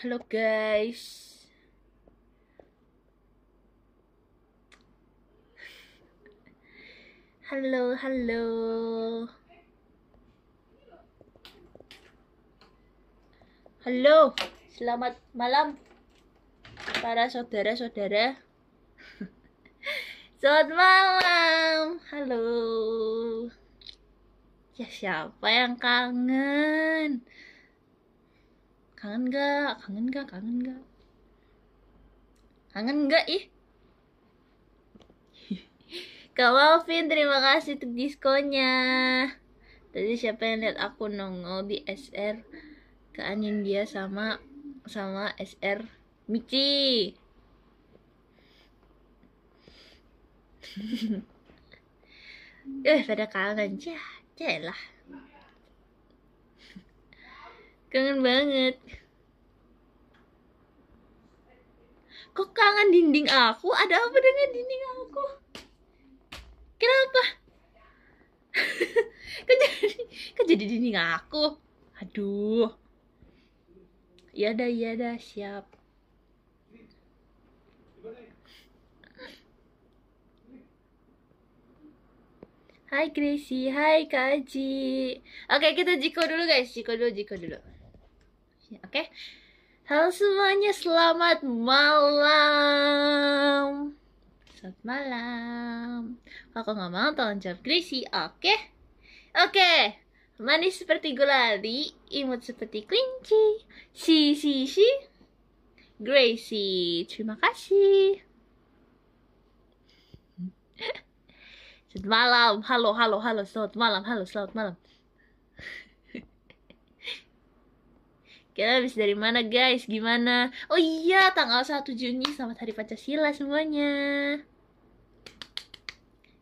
Halo guys Halo, halo Halo, selamat malam Para saudara-saudara Selamat malam Halo Ya siapa yang kangen kangen gak kangen gak kangen gak kangen gak ih Kak Malvin, terima kasih untuk diskonnya. Tadi siapa yang lihat aku nongol di SR ke dia sama sama SR Michi. Eh, pada kangen, Cah, lah kangen banget kok kangen dinding aku ada apa dengan dinding aku kenapa kok jadi kok jadi dinding aku aduh ya dah ya dah siap Hai Gracie, hai Kak Aji Oke kita jiko dulu guys, jiko dulu, jiko dulu oke? Okay? Halo semuanya, selamat malam. Selamat malam. Kalau nggak mau, tolong jawab Gracie, oke? Okay? Oke, okay. manis seperti gulali, imut seperti kelinci. Si, si, si. Gracie, terima kasih. Selamat malam, halo, halo, halo, selamat malam, halo, selamat malam. Kita habis dari mana guys? Gimana? Oh iya, tanggal 1 Juni selamat hari Pancasila semuanya.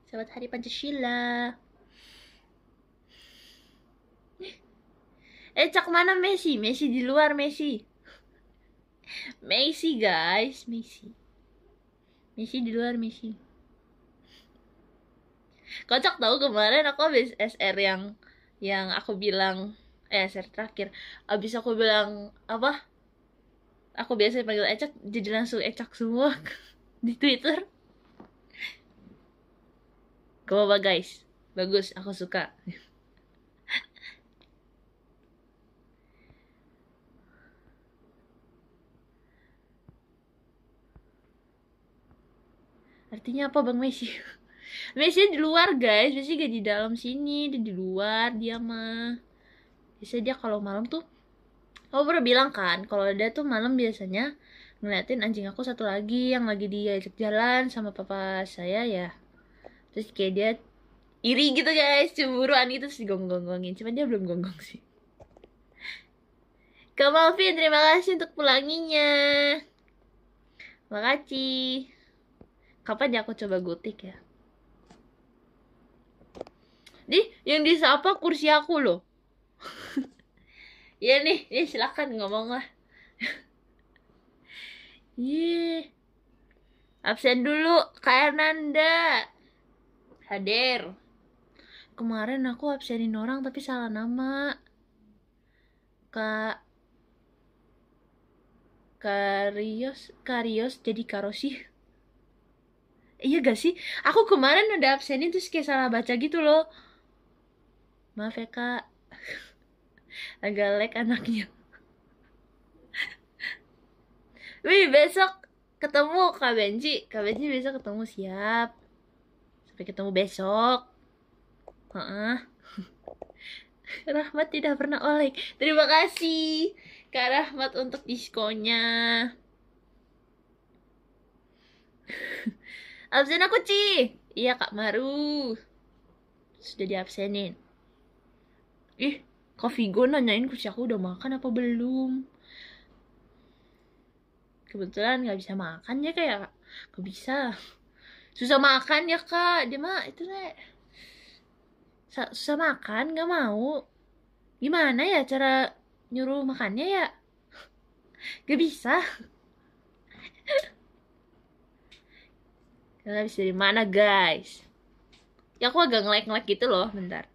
Selamat hari Pancasila. Eh, cak mana Messi? Messi di luar, Messi. Messi, guys. Messi. Messi di luar, Messi. Kocak tau kemarin aku habis SR yang yang aku bilang eh seri terakhir abis aku bilang apa aku biasanya panggil Ecak jadi langsung Ecak semua di Twitter apa guys bagus aku suka artinya apa bang Messi Messi di luar guys Messi gak di dalam sini dia di luar dia mah biasanya dia kalau malam tuh aku pernah bilang kan kalau dia tuh malam biasanya ngeliatin anjing aku satu lagi yang lagi diajak jalan sama papa saya ya terus kayak dia iri gitu guys cemburuan itu sih gonggong gonggongin cuman dia belum gonggong sih Kak Malvin, terima kasih untuk pulanginya. Makasih. Kapan ya aku coba gotik ya? Di, yang disapa kursi aku loh. Iya nih, ya silakan ngomong lah. Iya Absen dulu, Kak Nanda. Hadir. Kemarin aku absenin orang tapi salah nama. Kak Karios Karios jadi Karosi. Iya gak sih? Aku kemarin udah absenin terus kayak salah baca gitu loh. Maaf ya kak, agak lek anaknya wih besok ketemu kak Benji kak Benji besok ketemu siap sampai ketemu besok -uh. Rahmat tidak pernah oleh terima kasih kak Rahmat untuk diskonya. absen aku Ci iya kak Maru sudah di absenin. ih Kau Vigo nanyain kursi aku udah makan apa belum kebetulan nggak bisa makan ya kayak nggak bisa susah makan ya kak dia mah itu deh susah makan nggak mau gimana ya cara nyuruh makannya ya Gak bisa nggak bisa dari mana guys ya aku agak ngelek ngelek gitu loh bentar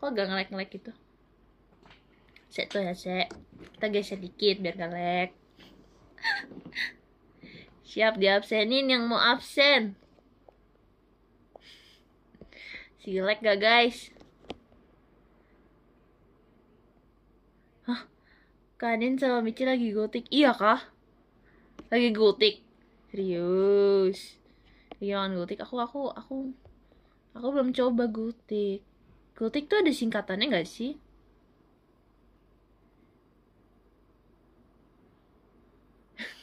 aku agak ngelek ngelek gitu Sek tuh ya, Sek. Kita geser dikit biar gak lag. Siap diabsenin yang mau absen. si lag gak guys? Kanin sama Michi lagi gotik. Iya kah? Lagi gotik. Serius. Rion iya, gotik. Aku aku aku aku belum coba gotik. Gotik tuh ada singkatannya gak sih?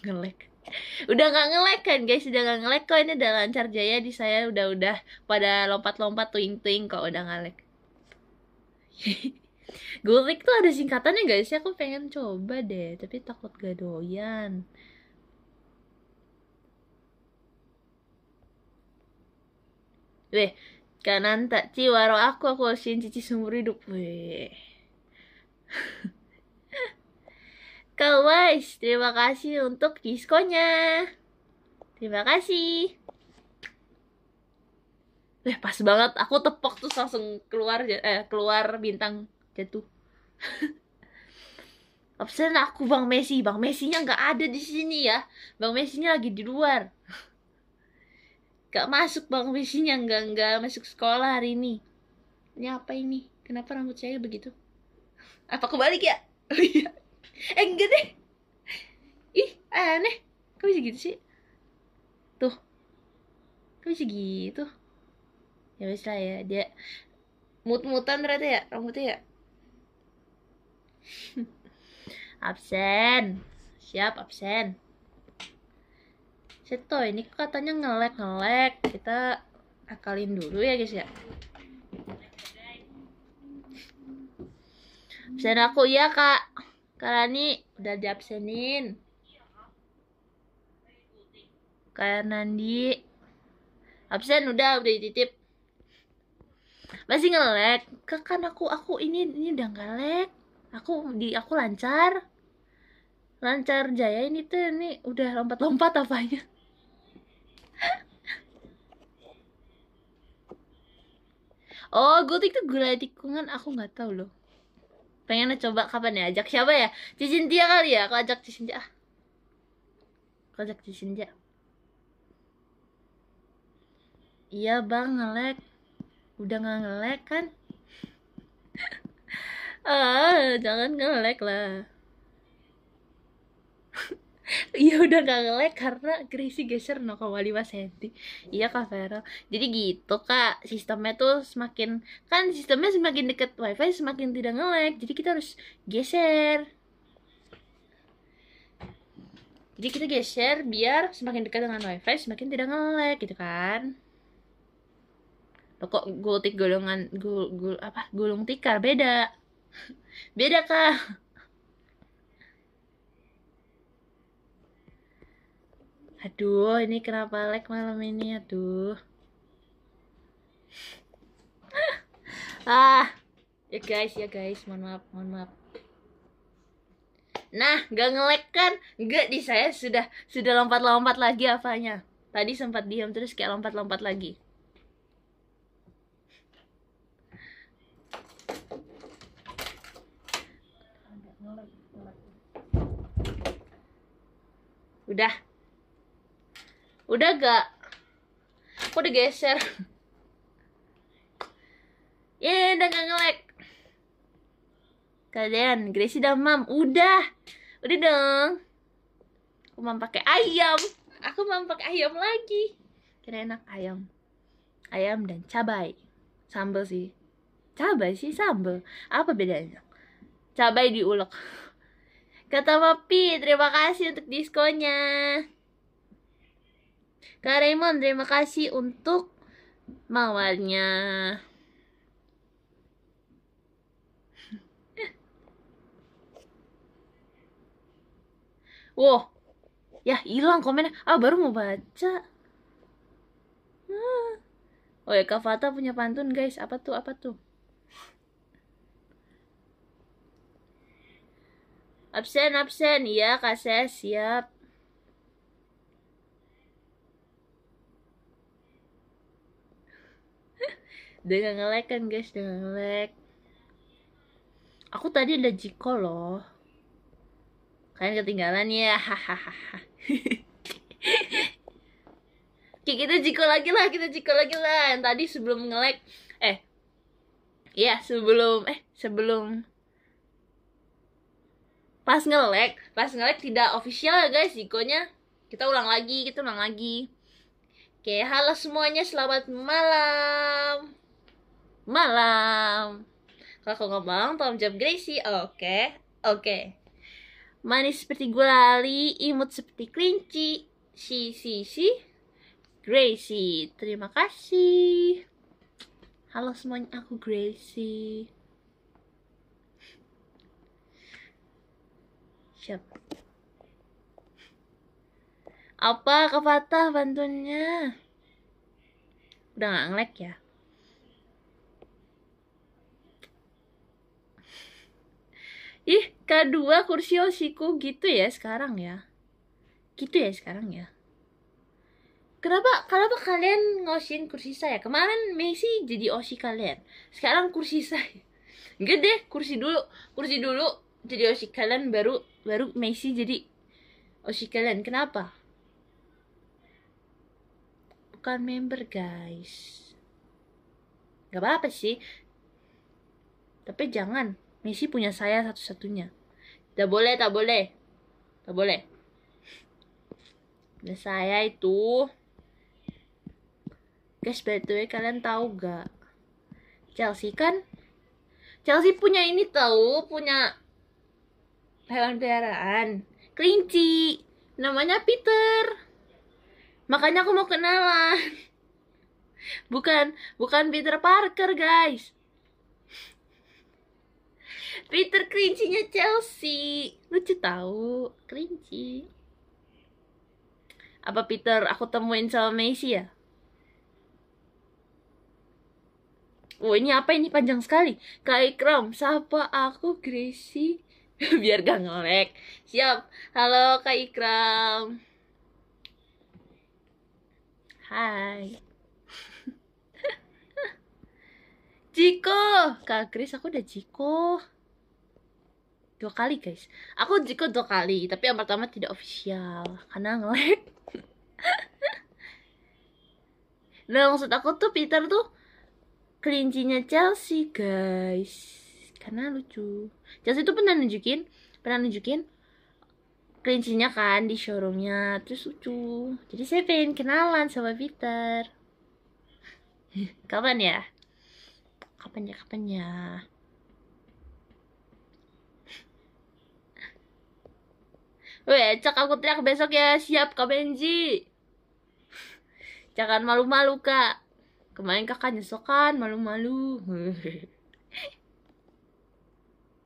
ngelek udah nggak ngelek kan guys udah nggak ngelek kok ini udah lancar jaya di saya udah udah pada lompat lompat twing twing kok udah ngelek gulik tuh ada singkatannya guys ya aku pengen coba deh tapi takut gak doyan weh kanan tak ciwaro aku aku sih cici seumur hidup weh Kak Wise, terima kasih untuk diskonnya. Terima kasih. Eh, pas banget. Aku tepok tuh langsung keluar eh, keluar bintang jatuh. Absen aku Bang Messi. Bang Messinya nggak ada di sini ya. Bang Messinya lagi di luar. Gak masuk Bang Messinya nggak nggak masuk sekolah hari ini. Ini apa ini? Kenapa rambut saya begitu? Apa kebalik ya? Oh, iya eh enggak deh ih eh, aneh kok bisa gitu sih tuh kok bisa gitu ya wis lah ya dia mut-mutan ternyata ya rambutnya ya absen siap absen Seto ini katanya ngelek ngelek kita akalin dulu ya guys ya absen aku ya kak ini udah diabsenin. Kayak Nandi absen udah udah dititip. Masih ngelek. Kan aku aku ini ini udah ngelek. Aku di aku lancar. Lancar jaya ini tuh ini udah lompat-lompat apa aja, oh, gotik tuh gula tikungan aku nggak tahu loh pengen coba kapan ya ajak siapa ya cincin dia kali ya aku ajak Cicin dia aku ajak Cicin dia iya bang ngelek udah nggak ngelek kan ah jangan ngelek lah Iya udah gak nge karena Gracie geser 0,5 cm Iya Kak Vero Jadi gitu Kak Sistemnya tuh semakin Kan sistemnya semakin deket wifi semakin tidak nge Jadi kita harus geser Jadi kita geser biar semakin dekat dengan wifi semakin tidak nge gitu kan Loh kok gultik golongan gul, gul, apa gulung tikar beda Beda Kak aduh ini kenapa lag malam ini aduh ah ya guys ya guys mohon maaf mohon maaf nah gak ngelek kan gak di saya sudah sudah lompat-lompat lagi apanya tadi sempat diam terus kayak lompat-lompat lagi udah udah gak aku udah geser ya, ya udah gak ngelek kalian Gracie udah mam udah udah dong aku mam pakai ayam aku mam pakai ayam lagi kira enak ayam ayam dan cabai sambal sih cabai sih sambal apa bedanya cabai diulek kata Mapi terima kasih untuk diskonnya Kak Raymond, terima kasih untuk mawarnya. wow, ya hilang komennya. Ah, baru mau baca. Ah. Oh ya, Kak Fata punya pantun guys. Apa tuh? Apa tuh? Absen, absen. Iya, Kak Ses, siap. Dengan nge kan guys, dengan nge Aku tadi ada Jiko loh. Kalian ketinggalan ya. Hahaha. kita Jiko lagi lah, kita Jiko lagi lah. Yang tadi sebelum nge eh ya sebelum eh sebelum pas ngelek pas ngelek tidak official ya guys jikonya kita ulang lagi kita ulang lagi oke halo semuanya selamat malam malam. Kakak ngomong Tom Jam Gracie, oke, okay, oke. Okay. Manis seperti gulali, imut seperti kelinci. Si si si Gracie. Terima kasih. Halo semuanya, aku Gracie. Siap. Apa kepatah bantunya, Udah ngelag ya? Ih, K2 kursi osiku gitu ya sekarang ya. Gitu ya sekarang ya. Kenapa kenapa kalian ngosin kursi saya? Kemarin Messi jadi osi kalian. Sekarang kursi saya. Enggak deh, kursi dulu. Kursi dulu jadi osi kalian baru baru Messi jadi osi kalian. Kenapa? Bukan member, guys. Gak apa-apa sih. Tapi jangan Misi punya saya satu-satunya. Tidak boleh, tak boleh. Tak boleh. Dan saya itu Guys, by the way kalian tahu gak? Chelsea kan Chelsea punya ini tahu, punya hewan peliharaan, kelinci. Namanya Peter. Makanya aku mau kenalan. Bukan, bukan Peter Parker, guys. Peter kerincinya nya Chelsea. Lucu tahu, kerinci. Apa Peter aku temuin sama Messi ya? Oh, ini apa ini panjang sekali. Kak Ikram, siapa aku Gracie biar gak ngelek Siap. Halo Kak Ikram. Hai. Jiko, Kak Chris aku udah Jiko dua kali guys aku jiko dua kali tapi yang pertama tidak official karena ngelag nah maksud aku tuh Peter tuh kelincinya Chelsea guys karena lucu Chelsea tuh pernah nunjukin pernah nunjukin kelincinya kan di showroomnya terus lucu jadi saya pengen kenalan sama Peter kapan ya kapan ya kapan ya Weh, cak aku teriak besok ya, siap Kak Benji. Jangan malu-malu, Kak. Kemarin kakak nyesokan malu-malu.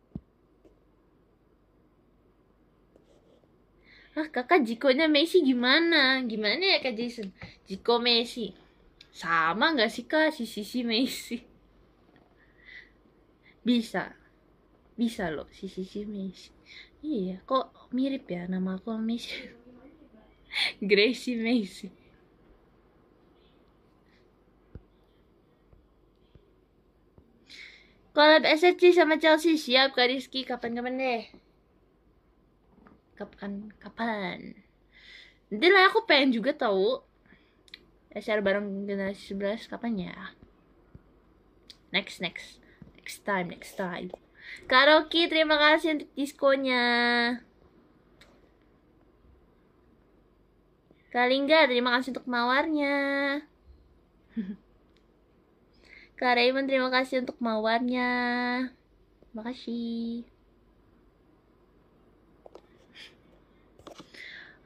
ah, kakak jikonya Messi gimana? Gimana ya Kak Jason? Jiko Messi. Sama nggak sih Kak, si sisi si Messi? Bisa. Bisa loh, si sisi si Messi. Iya, kok kok mirip ya nama aku Miss Gracie Macy Collab SSC sama Chelsea siap Kak Rizky kapan-kapan deh kapan kapan nanti lah aku pengen juga tahu SR bareng generasi 11 kapan ya next next next time next time Kak Rocky terima kasih untuk diskonya. Kalingga, terima kasih untuk mawarnya. Kak Raymond, terima kasih untuk mawarnya. Terima kasih.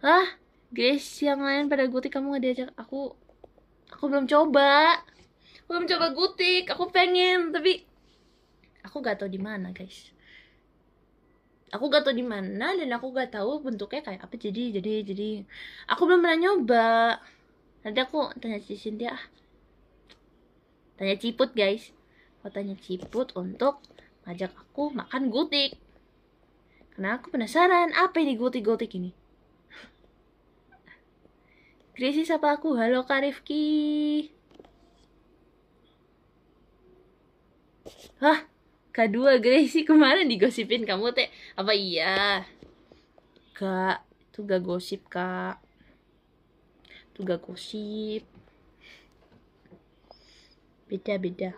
Ah, Grace yang lain pada guti kamu gak diajak aku. Aku belum coba. Aku belum coba gutik. Aku pengen, tapi aku gak tau di mana, guys aku gak tau di mana dan aku gak tahu bentuknya kayak apa jadi jadi jadi aku belum pernah nyoba nanti aku tanya si Cynthia ah. tanya ciput guys aku tanya ciput untuk ngajak aku makan gutik karena aku penasaran apa ini di gutik-gutik ini krisis apa aku halo Karifki hah Kedua, Gracie kemarin digosipin kamu teh apa iya? Kak, tuh gak gosip kak. tuh gak gosip. Beda-beda.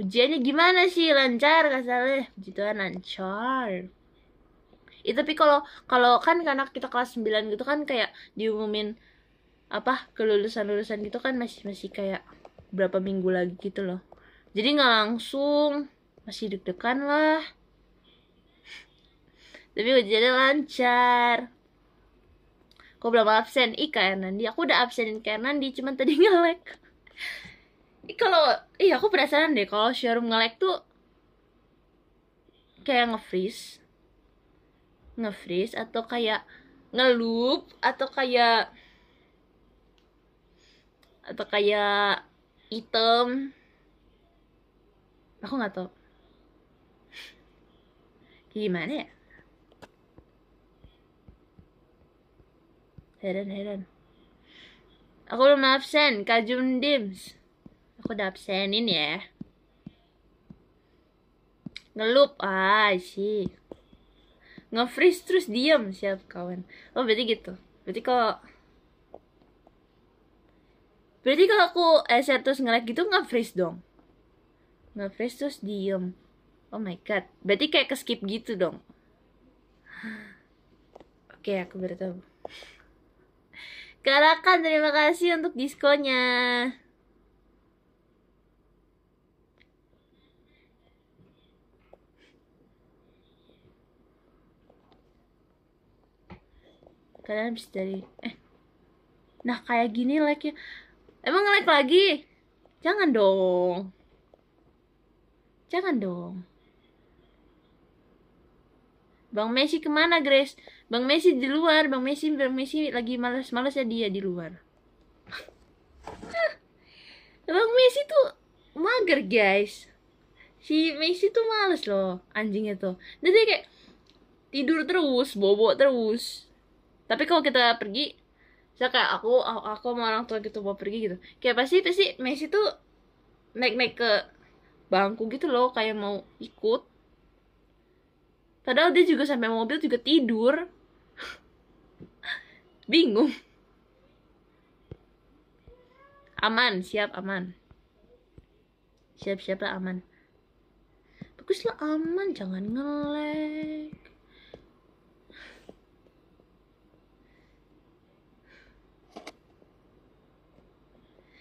Ujiannya gimana sih? Lancar Kak Saleh? Puji Tuhan lancar. Itu tapi kalau kalau kan karena kita kelas 9 gitu kan kayak diumumin apa kelulusan lulusan gitu kan masih masih kayak berapa minggu lagi gitu loh jadi nggak langsung masih deg-degan lah tapi ujiannya lancar aku belum absen ih kayak Nandi aku udah absenin kayak Nandi cuman tadi ngelek ih kalau iya aku penasaran deh kalau showroom ngelek tuh kayak ngefreeze, ngefreeze atau kayak ngelup atau kayak atau kayak hitam aku nggak tahu gimana ya heran heran aku belum absen kajun dims aku udah absenin ya ngelup ah sih ngefreeze terus diem siap kawan oh berarti gitu berarti kok Berarti kalau aku eser terus nge-lag gitu nge-freeze dong? Nge-freeze terus diem Oh my god Berarti kayak ke-skip gitu dong Oke okay, aku baru tahu Karakan terima kasih untuk diskonnya Kalian habis dari Eh Nah kayak gini like Emang nge-like lagi? Jangan dong. Jangan dong. Bang Messi kemana, Grace? Bang Messi di luar. Bang Messi, Bang Messi lagi males malas ya dia di luar. Bang Messi tuh mager, guys. Si Messi tuh males loh anjingnya tuh. Jadi kayak tidur terus, bobo terus. Tapi kalau kita pergi saya kayak aku aku sama orang tua gitu mau pergi gitu kayak pasti pasti Messi tuh naik naik ke bangku gitu loh kayak mau ikut padahal dia juga sampai mobil juga tidur bingung aman siap aman siap siap lah aman bagus lah aman jangan ngelek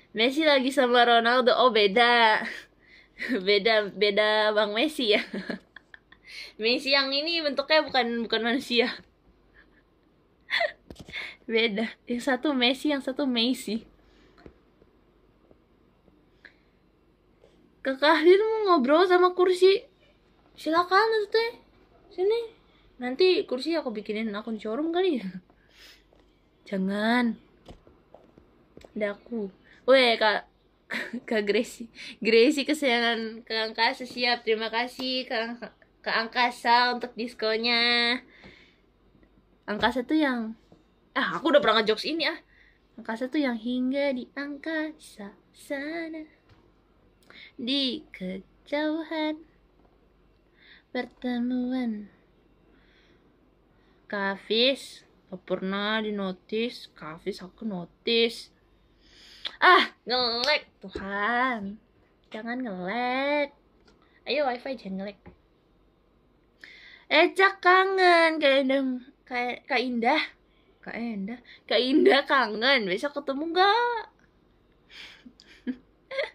Messi lagi sama Ronaldo oh beda beda beda bang Messi ya Messi yang ini bentuknya bukan bukan manusia beda yang satu Messi yang satu Messi kakak Din mau ngobrol sama kursi silakan tuh teh sini nanti kursi aku bikinin akun showroom kali ya jangan ada aku Weh kak Kak Gracie Gracie kesayangan Kak Angkasa siap Terima kasih Kak, Kak Angkasa untuk diskonya Angkasa tuh yang Ah aku udah pernah ngejokes ini ah Angkasa tuh yang hingga di angkasa sana Di kejauhan Pertemuan Kafis Gak pernah di notice Kafis aku notice ah ngelek Tuhan jangan ngelek ayo wifi jangan ngelek eh, cak kangen kayak indah kayak kak indah kak indah kak indah kangen besok ketemu gak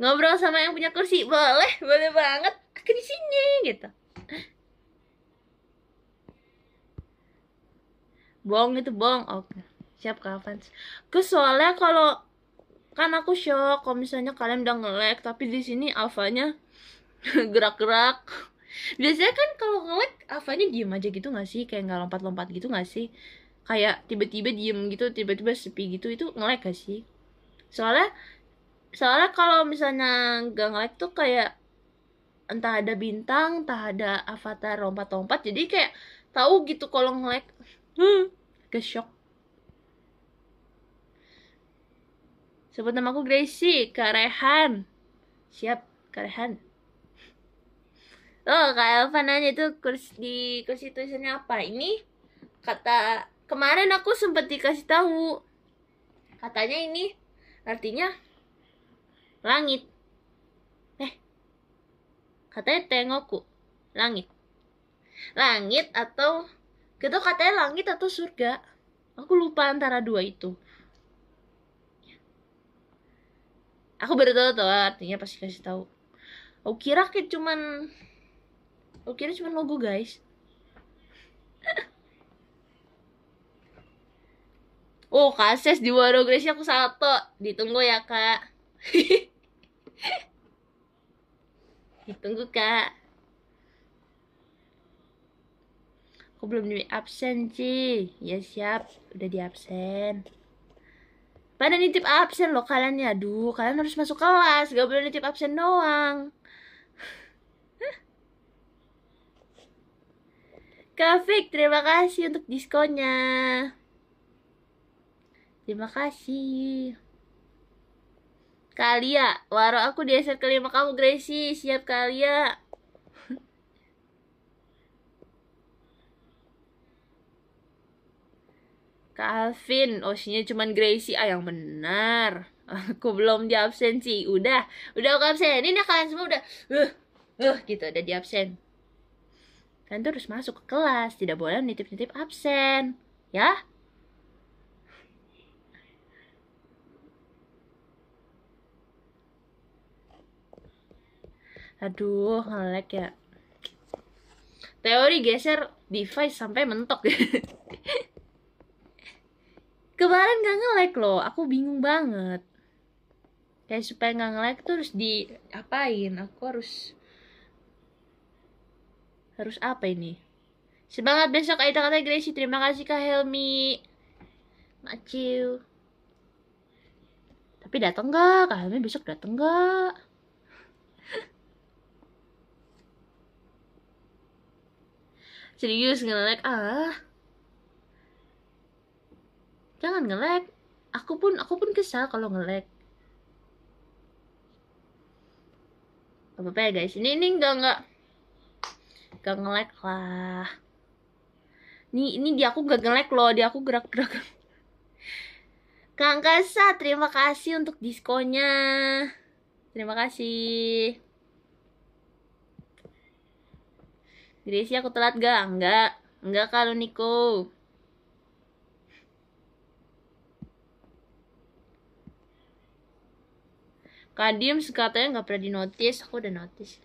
ngobrol sama yang punya kursi boleh boleh banget aku di sini gitu bohong itu bohong oke siap kak fans ke soalnya kalau kan aku shock kalau misalnya kalian udah ngelek tapi di sini alfanya gerak-gerak biasanya kan kalau ngelek alfanya diem aja gitu gak sih kayak nggak lompat-lompat gitu gak sih kayak tiba-tiba diem gitu tiba-tiba sepi gitu itu ngelek gak sih soalnya soalnya kalau misalnya nggak ngelek tuh kayak entah ada bintang entah ada avatar lompat-lompat jadi kayak tahu gitu kalau ngelek hmm, Kesyok. Sebut aku Gracie, Kak Rehan. Siap, Kak Rehan. Oh, Kak Elva nanya itu kursi, di kursi tulisannya apa? Ini kata kemarin aku sempat dikasih tahu. Katanya ini artinya langit. Eh, katanya tengokku langit. Langit atau Gitu katanya langit atau surga. Aku lupa antara dua itu. Aku baru tahu tuh artinya pasti kasih tahu. Aku kira kayak cuman Aku kira cuman logo, guys. oh, kases di Waro Grace aku satu Ditunggu ya, Kak. Ditunggu, Kak. aku belum di absen sih ya siap udah di absen pada nitip absen loh kalian ya aduh kalian harus masuk kelas gak boleh nitip absen doang Kafik, terima kasih untuk diskonnya. Terima kasih. Kalia, waro aku di SR kelima kamu Gracie, siap Kalia. Calvin, osinya cuma Gracie. Ah, yang benar. Aku belum di sih. Udah, udah aku absen. Ini ya, kalian semua udah uh, uh gitu, udah di absen. Kalian tuh harus masuk ke kelas, tidak boleh nitip-nitip absen. Ya? Aduh, ngelek ya. Teori geser device sampai mentok. kemarin gak nge-lag loh aku bingung banget kayak supaya gak nge-lag tuh harus di apain aku harus harus apa ini semangat besok Aida kata Gracie terima kasih kak Helmi Maciu tapi dateng gak kak Helmi besok dateng gak serius nge-lag ah jangan ngelag aku pun aku pun kesal kalau ngelag apa apa ya guys ini ini enggak enggak enggak ngelag lah ini ini dia aku enggak ngelag loh dia aku gerak gerak Kang Kasa terima kasih untuk diskonnya terima kasih grace aku telat gak? Enggak Enggak kalau Niko Kadim katanya nggak pernah di notice, aku udah notice.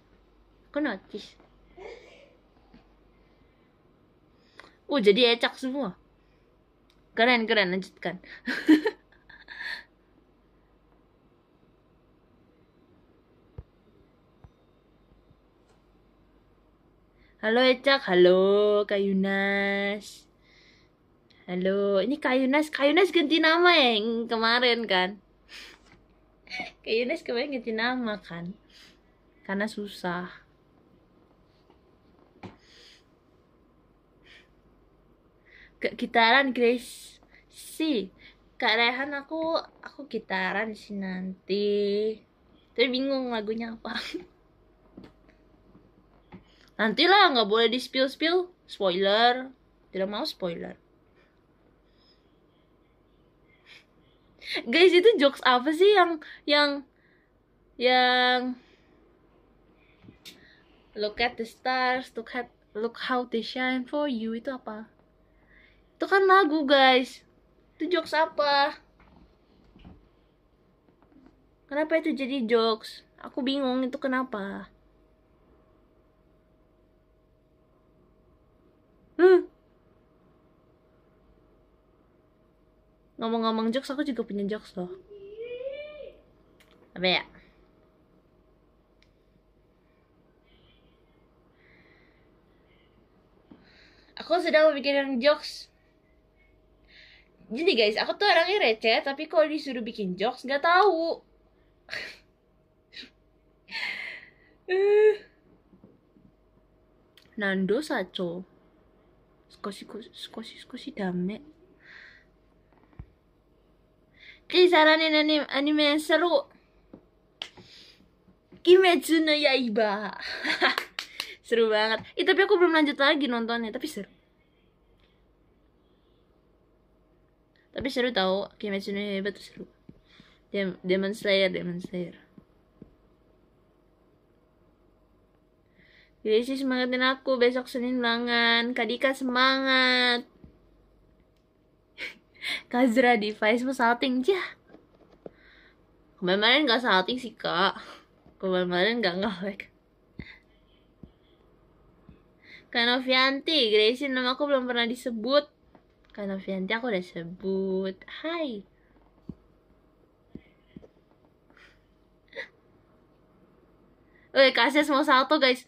Aku notice. Uh, jadi ecak semua. Keren, keren, lanjutkan. halo Ecak, halo kayunas, Halo, ini kayunas, kayunas ganti nama ya yang kemarin kan? Kayak Yunes kemarin ganti nama kan karena susah gitaran Grace si Kak Rehan aku aku gitaran sih nanti tapi bingung lagunya apa nantilah nggak boleh di spill spill spoiler tidak mau spoiler guys itu jokes apa sih yang yang yang look at the stars look at look how they shine for you itu apa itu kan lagu guys itu jokes apa kenapa itu jadi jokes aku bingung itu kenapa hmm ngomong-ngomong jokes aku juga punya jokes loh apa ya aku sedang yang jokes jadi guys aku tuh orangnya receh tapi kalau disuruh bikin jokes nggak tahu Nando Saco Skosi skosi skosi dame saranin anime, anime yang seru Kimetsu no Yaiba Seru banget itu eh, Tapi aku belum lanjut lagi nontonnya Tapi seru Tapi seru tau Kimetsu no Yaiba tuh seru Demon Slayer Demon Slayer Jadi sih semangatin aku Besok Senin banget Kadika semangat Kazra device mau salting jah kemarin-kemarin nggak salting sih kak kemarin-kemarin nggak ngalik. Kanovianti, Gracie nama aku belum pernah disebut Kanovianti aku udah sebut Hai Woi, kasih mau salto guys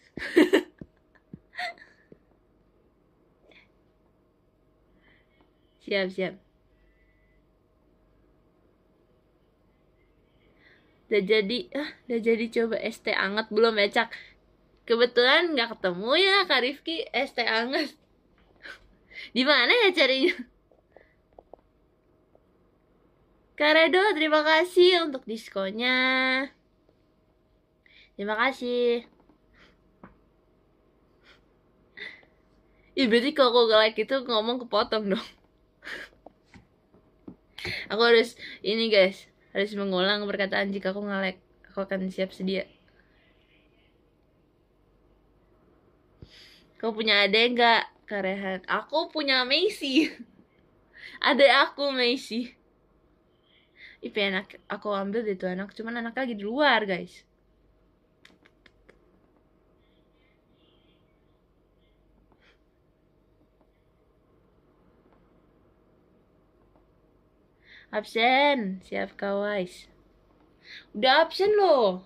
Siap, siap udah jadi ah udah jadi coba ST anget belum ya cak kebetulan nggak ketemu ya kak Rifki ST anget di mana ya carinya Karedo, terima kasih untuk diskonnya. Terima kasih. Ih, berarti kalau gak like itu ngomong kepotong dong. aku harus ini guys, harus mengulang perkataan jika aku ngalek. Aku akan siap sedia. Kau punya ada nggak? Karehan. Aku punya Messi. Ada aku Messi. IP enak aku ambil deh tuh anak, cuman anak lagi di luar, guys. Absen, siap kawais. Udah absen loh.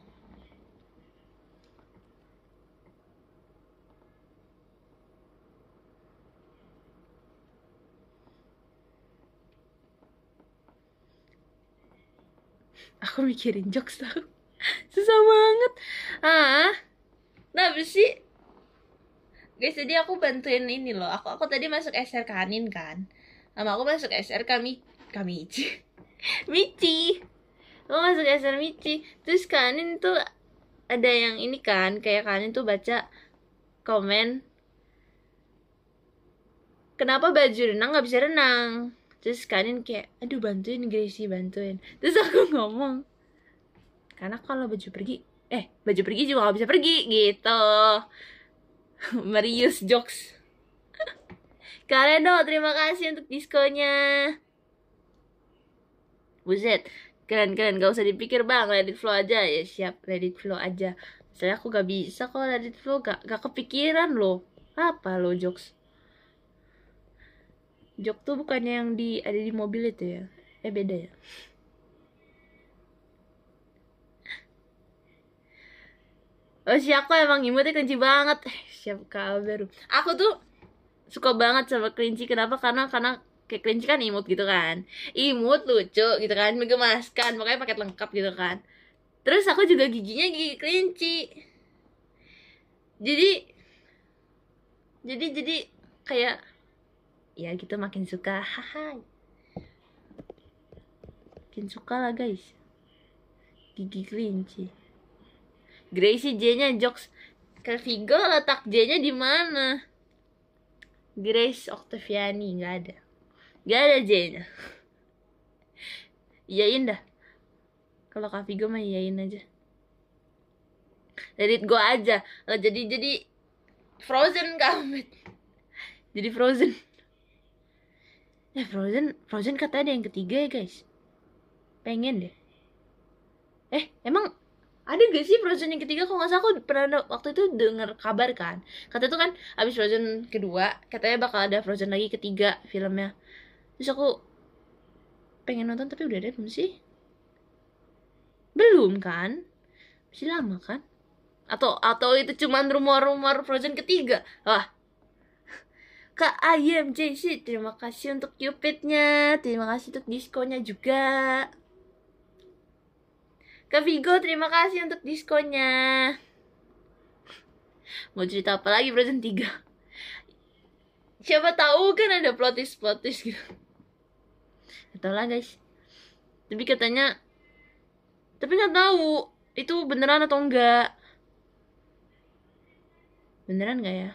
Aku mikirin jokes tau. Susah banget. Ah, kenapa sih? guys jadi aku bantuin ini loh aku aku tadi masuk SR kanin kan sama aku masuk SR kami Kamichi. Michi. Lo masuk SR Michi. Terus Kanin tuh ada yang ini kan, kayak Kanin tuh baca komen kenapa baju renang gak bisa renang terus kanin kayak aduh bantuin Gracie bantuin terus aku ngomong karena kalau baju pergi eh baju pergi juga gak bisa pergi gitu Marius jokes Kak Reno, terima kasih untuk diskonya. Buset, keren-keren. Gak usah dipikir bang, Reddit Flow aja. Ya siap, Reddit Flow aja. Saya aku gak bisa kok Reddit Flow. Gak, gak kepikiran loh. Apa lo jokes? Jok tuh bukannya yang di ada di mobil itu ya? Eh beda ya? Oh si aku emang imutnya kunci banget Siap kabar Aku tuh suka banget sama kelinci Kenapa? Karena karena kayak cringe kan imut gitu kan imut lucu gitu kan menggemaskan makanya paket lengkap gitu kan terus aku juga giginya gigi kelinci jadi jadi jadi kayak ya gitu makin suka haha makin suka lah guys gigi kelinci Gracie J nya jokes ke Vigo letak J nya di mana Grace Octaviani nggak ada Gak ada J-nya. Iyain dah. Kalau gue mah iyain aja. Edit gue aja. Lah jadi jadi Frozen kamu. Jadi Frozen. Ya Frozen, Frozen katanya ada yang ketiga ya guys. Pengen deh. Eh emang ada gak sih Frozen yang ketiga? Kok gak salah aku pernah waktu itu denger kabar kan. Kata itu kan abis Frozen kedua, katanya bakal ada Frozen lagi ketiga filmnya terus aku pengen nonton tapi udah ada belum sih belum kan masih lama kan atau atau itu cuman rumor-rumor Frozen ketiga wah ke Ayam sih terima kasih untuk Cupidnya, terima kasih untuk diskonnya juga. ke Vigo, terima kasih untuk diskonnya. Mau cerita apa lagi Frozen 3? Siapa tahu kan ada plotis-plotis gitu. Gak lah guys Tapi katanya Tapi nggak tahu Itu beneran atau enggak Beneran nggak ya?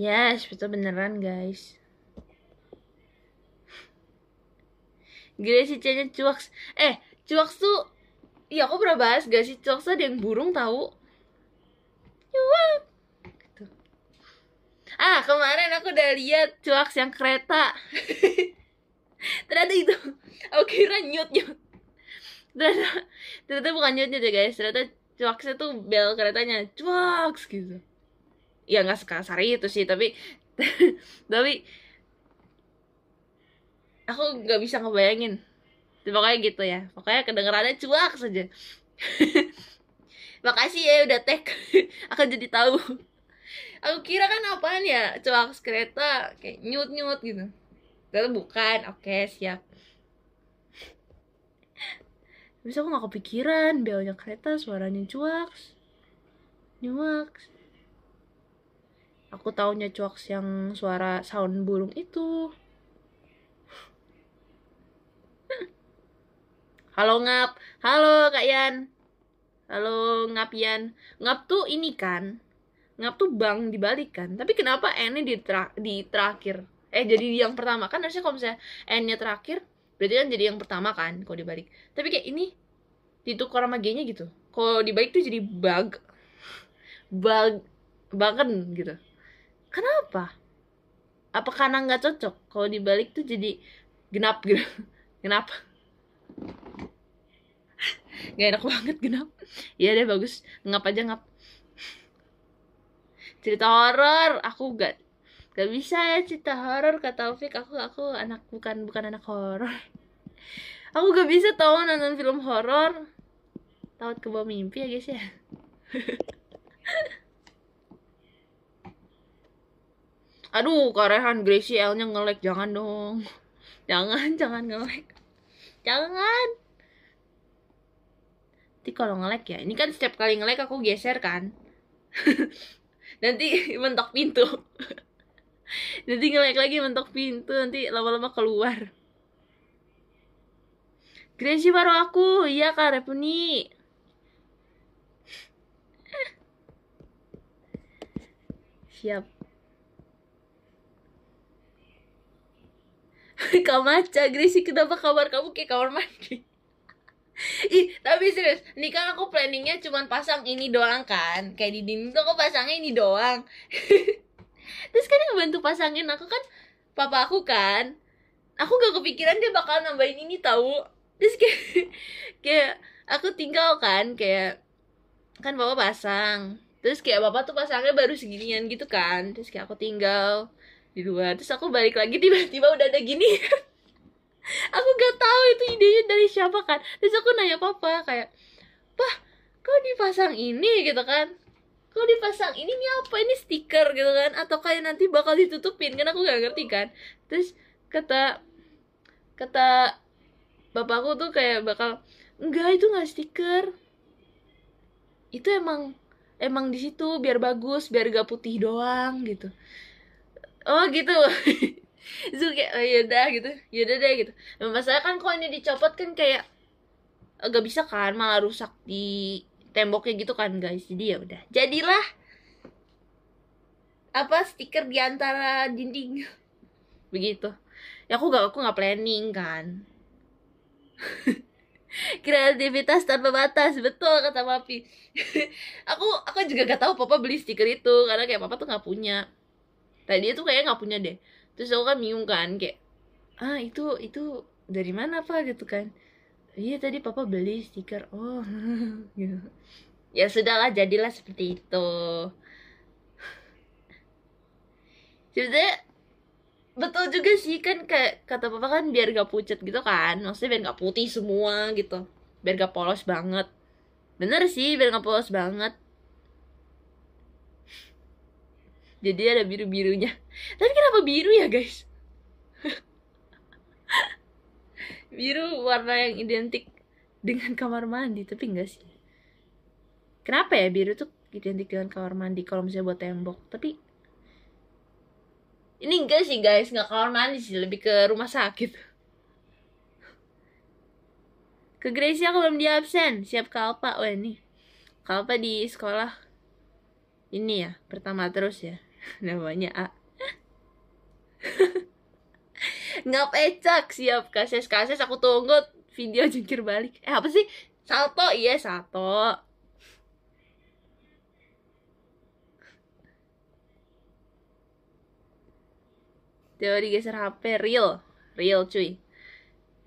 Yes, betul beneran guys Gila sih cuaks Eh, cuaks tuh Iya aku pernah bahas gak sih Cuaks ada yang burung tahu Cuaks ah kemarin aku udah lihat cuaks yang kereta ternyata itu aku kira nyut nyut ternyata ternyata bukan nyut nyut ya guys ternyata cuaksnya tuh bel keretanya cuaks gitu ya nggak sekasar itu sih tapi tapi aku nggak bisa ngebayangin pokoknya gitu ya pokoknya kedengerannya cuaks aja makasih ya udah tag akan jadi tahu aku kira kan apaan ya aku kereta kayak nyut nyut gitu ternyata bukan oke siap bisa aku nggak kepikiran belnya kereta suaranya cuak nyuak aku taunya cuak yang suara sound burung itu halo ngap halo kak Yan halo ngap Yan ngap tuh ini kan ngap tuh bang dibalikan tapi kenapa n-nya di, tra- di terakhir eh jadi yang pertama kan harusnya kalau misalnya n-nya terakhir berarti kan jadi yang pertama kan kalau dibalik tapi kayak ini ditukar sama g-nya gitu kalau dibalik tuh jadi bug bug bagen gitu kenapa apa karena nggak cocok kalau dibalik tuh jadi genap gitu genap nggak enak banget genap ya deh bagus ngap aja ngap cerita horor aku gak gak bisa ya cerita horor kata Taufik aku aku anak bukan bukan anak horor aku gak bisa tau nonton film horor takut ke bawah mimpi ya guys ya aduh karehan Gracie L nya ngelek jangan dong jangan jangan ngelek jangan nanti kalau ngelek ya ini kan setiap kali ngelek aku geser kan nanti mentok pintu nanti ngelek lagi mentok pintu nanti lama-lama keluar Grancy baru aku iya kak Repuni siap Kak Maca, Gracie kenapa kabar kamu kayak kamar mandi? Ih, tapi serius, ini kan aku planningnya cuman pasang ini doang kan. Kayak di dinding tuh aku pasangnya ini doang. Terus kan yang bantu pasangin aku kan papa aku kan. Aku gak kepikiran dia bakal nambahin ini tahu. Terus kayak, kayak aku tinggal kan kayak kan papa pasang. Terus kayak bapak tuh pasangnya baru seginian gitu kan. Terus kayak aku tinggal di luar. Terus aku balik lagi tiba-tiba udah ada gini aku gak tahu itu idenya dari siapa kan terus aku nanya papa kayak pah kau dipasang ini gitu kan kau dipasang ini ini apa ini stiker gitu kan atau kayak nanti bakal ditutupin kan aku gak ngerti kan terus kata kata bapakku tuh kayak bakal enggak itu nggak stiker itu emang emang di situ biar bagus biar gak putih doang gitu oh gitu Zul kayak oh, yaudah gitu yaudah deh gitu Memang nah, masalah kan kalau ini dicopot kan kayak eh, Gak bisa kan malah rusak di temboknya gitu kan guys jadi ya udah jadilah apa stiker di antara dinding begitu ya aku gak aku gak planning kan kreativitas tanpa batas betul kata papi aku aku juga gak tahu papa beli stiker itu karena kayak papa tuh nggak punya tadi itu kayak nggak punya deh terus aku kan bingung kan kayak ah itu itu dari mana pak gitu kan iya tadi papa beli stiker oh gitu ya sudahlah jadilah seperti itu sebenarnya betul juga sih kan kayak kata papa kan biar gak pucat gitu kan maksudnya biar gak putih semua gitu biar gak polos banget bener sih biar gak polos banget jadi ada biru birunya tapi kenapa biru ya guys biru warna yang identik dengan kamar mandi tapi enggak sih kenapa ya biru tuh identik dengan kamar mandi kalau misalnya buat tembok tapi ini enggak sih guys nggak kamar mandi sih lebih ke rumah sakit ke Gracia aku belum di absen siap kalpa wah ini kalpa di sekolah ini ya pertama terus ya namanya A ngap ecak siap kases kases aku tunggu video jungkir balik eh apa sih salto iya salto teori geser HP real real cuy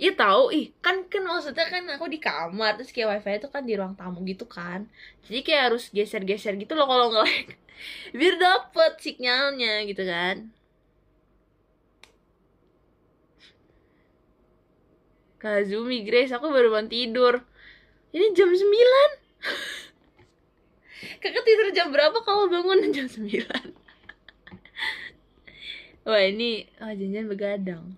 Iya tahu, ih kan kan maksudnya kan aku di kamar terus kayak wifi itu kan di ruang tamu gitu kan, jadi kayak harus geser-geser gitu loh kalau ngelag biar dapet sinyalnya gitu kan Kazumi Grace, aku baru bangun tidur. Ini jam 9. Kakak tidur jam berapa kalau bangun jam 9? Wah ini, oh janjian begadang.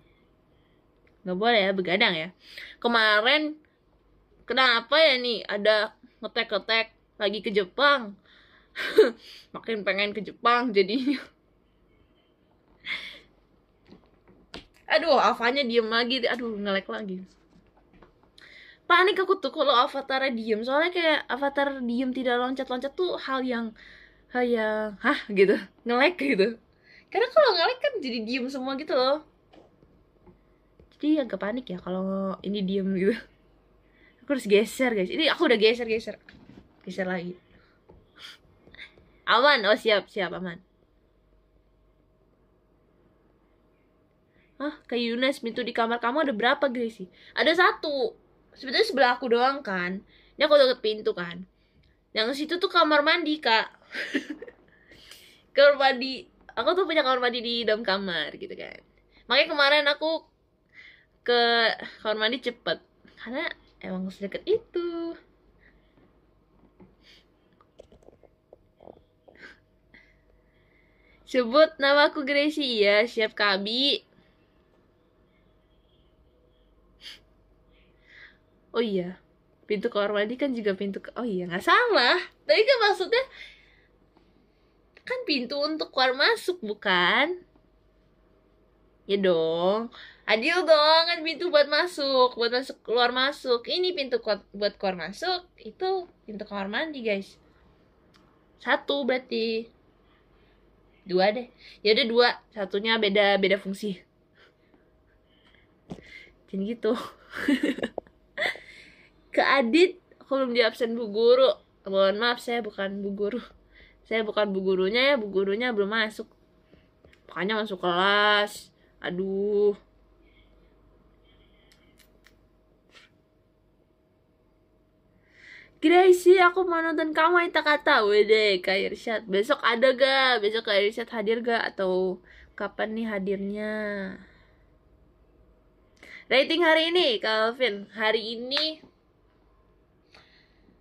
Gak boleh ya, begadang ya. Kemarin, kenapa ya nih ada ngetek-ngetek lagi ke Jepang? makin pengen ke Jepang jadinya aduh Alfanya diem lagi aduh ngelek lagi panik aku tuh kalau avatarnya diem soalnya kayak avatar diem tidak loncat-loncat tuh hal yang hal yang hah gitu ngelek gitu karena kalau ngelek kan jadi diem semua gitu loh jadi agak panik ya kalau ini diem gitu aku harus geser guys ini aku udah geser geser geser lagi Aman, oh siap, siap, aman. Ah, kayak Yunus, pintu di kamar kamu ada berapa, Gracie? Ada satu. Sebetulnya sebelah aku doang kan. Ini aku deket pintu kan. Yang situ tuh kamar mandi, Kak. kamar mandi. Aku tuh punya kamar mandi di dalam kamar gitu kan. Makanya kemarin aku ke kamar mandi cepet. Karena emang sedekat itu. Sebut nama aku Gracie ya, siap Kabi. Oh iya, pintu kamar mandi kan juga pintu ke... Oh iya, nggak salah. Tapi kan maksudnya kan pintu untuk keluar masuk bukan? Ya dong. Adil dong, kan pintu buat masuk, buat masuk keluar masuk. Ini pintu buat keluar masuk, itu pintu kamar mandi, guys. Satu berarti dua deh ya ada dua satunya beda beda fungsi jadi gitu ke Adit aku belum di absen bu guru mohon maaf saya bukan bu guru saya bukan bu gurunya ya bu gurunya belum masuk makanya masuk kelas aduh Gracie, aku mau nonton kamu itu Kata. Wede, Kak Irsyad. Besok ada gak? Besok Kak Irsyad hadir gak? Atau kapan nih hadirnya? Rating hari ini, Calvin. Hari ini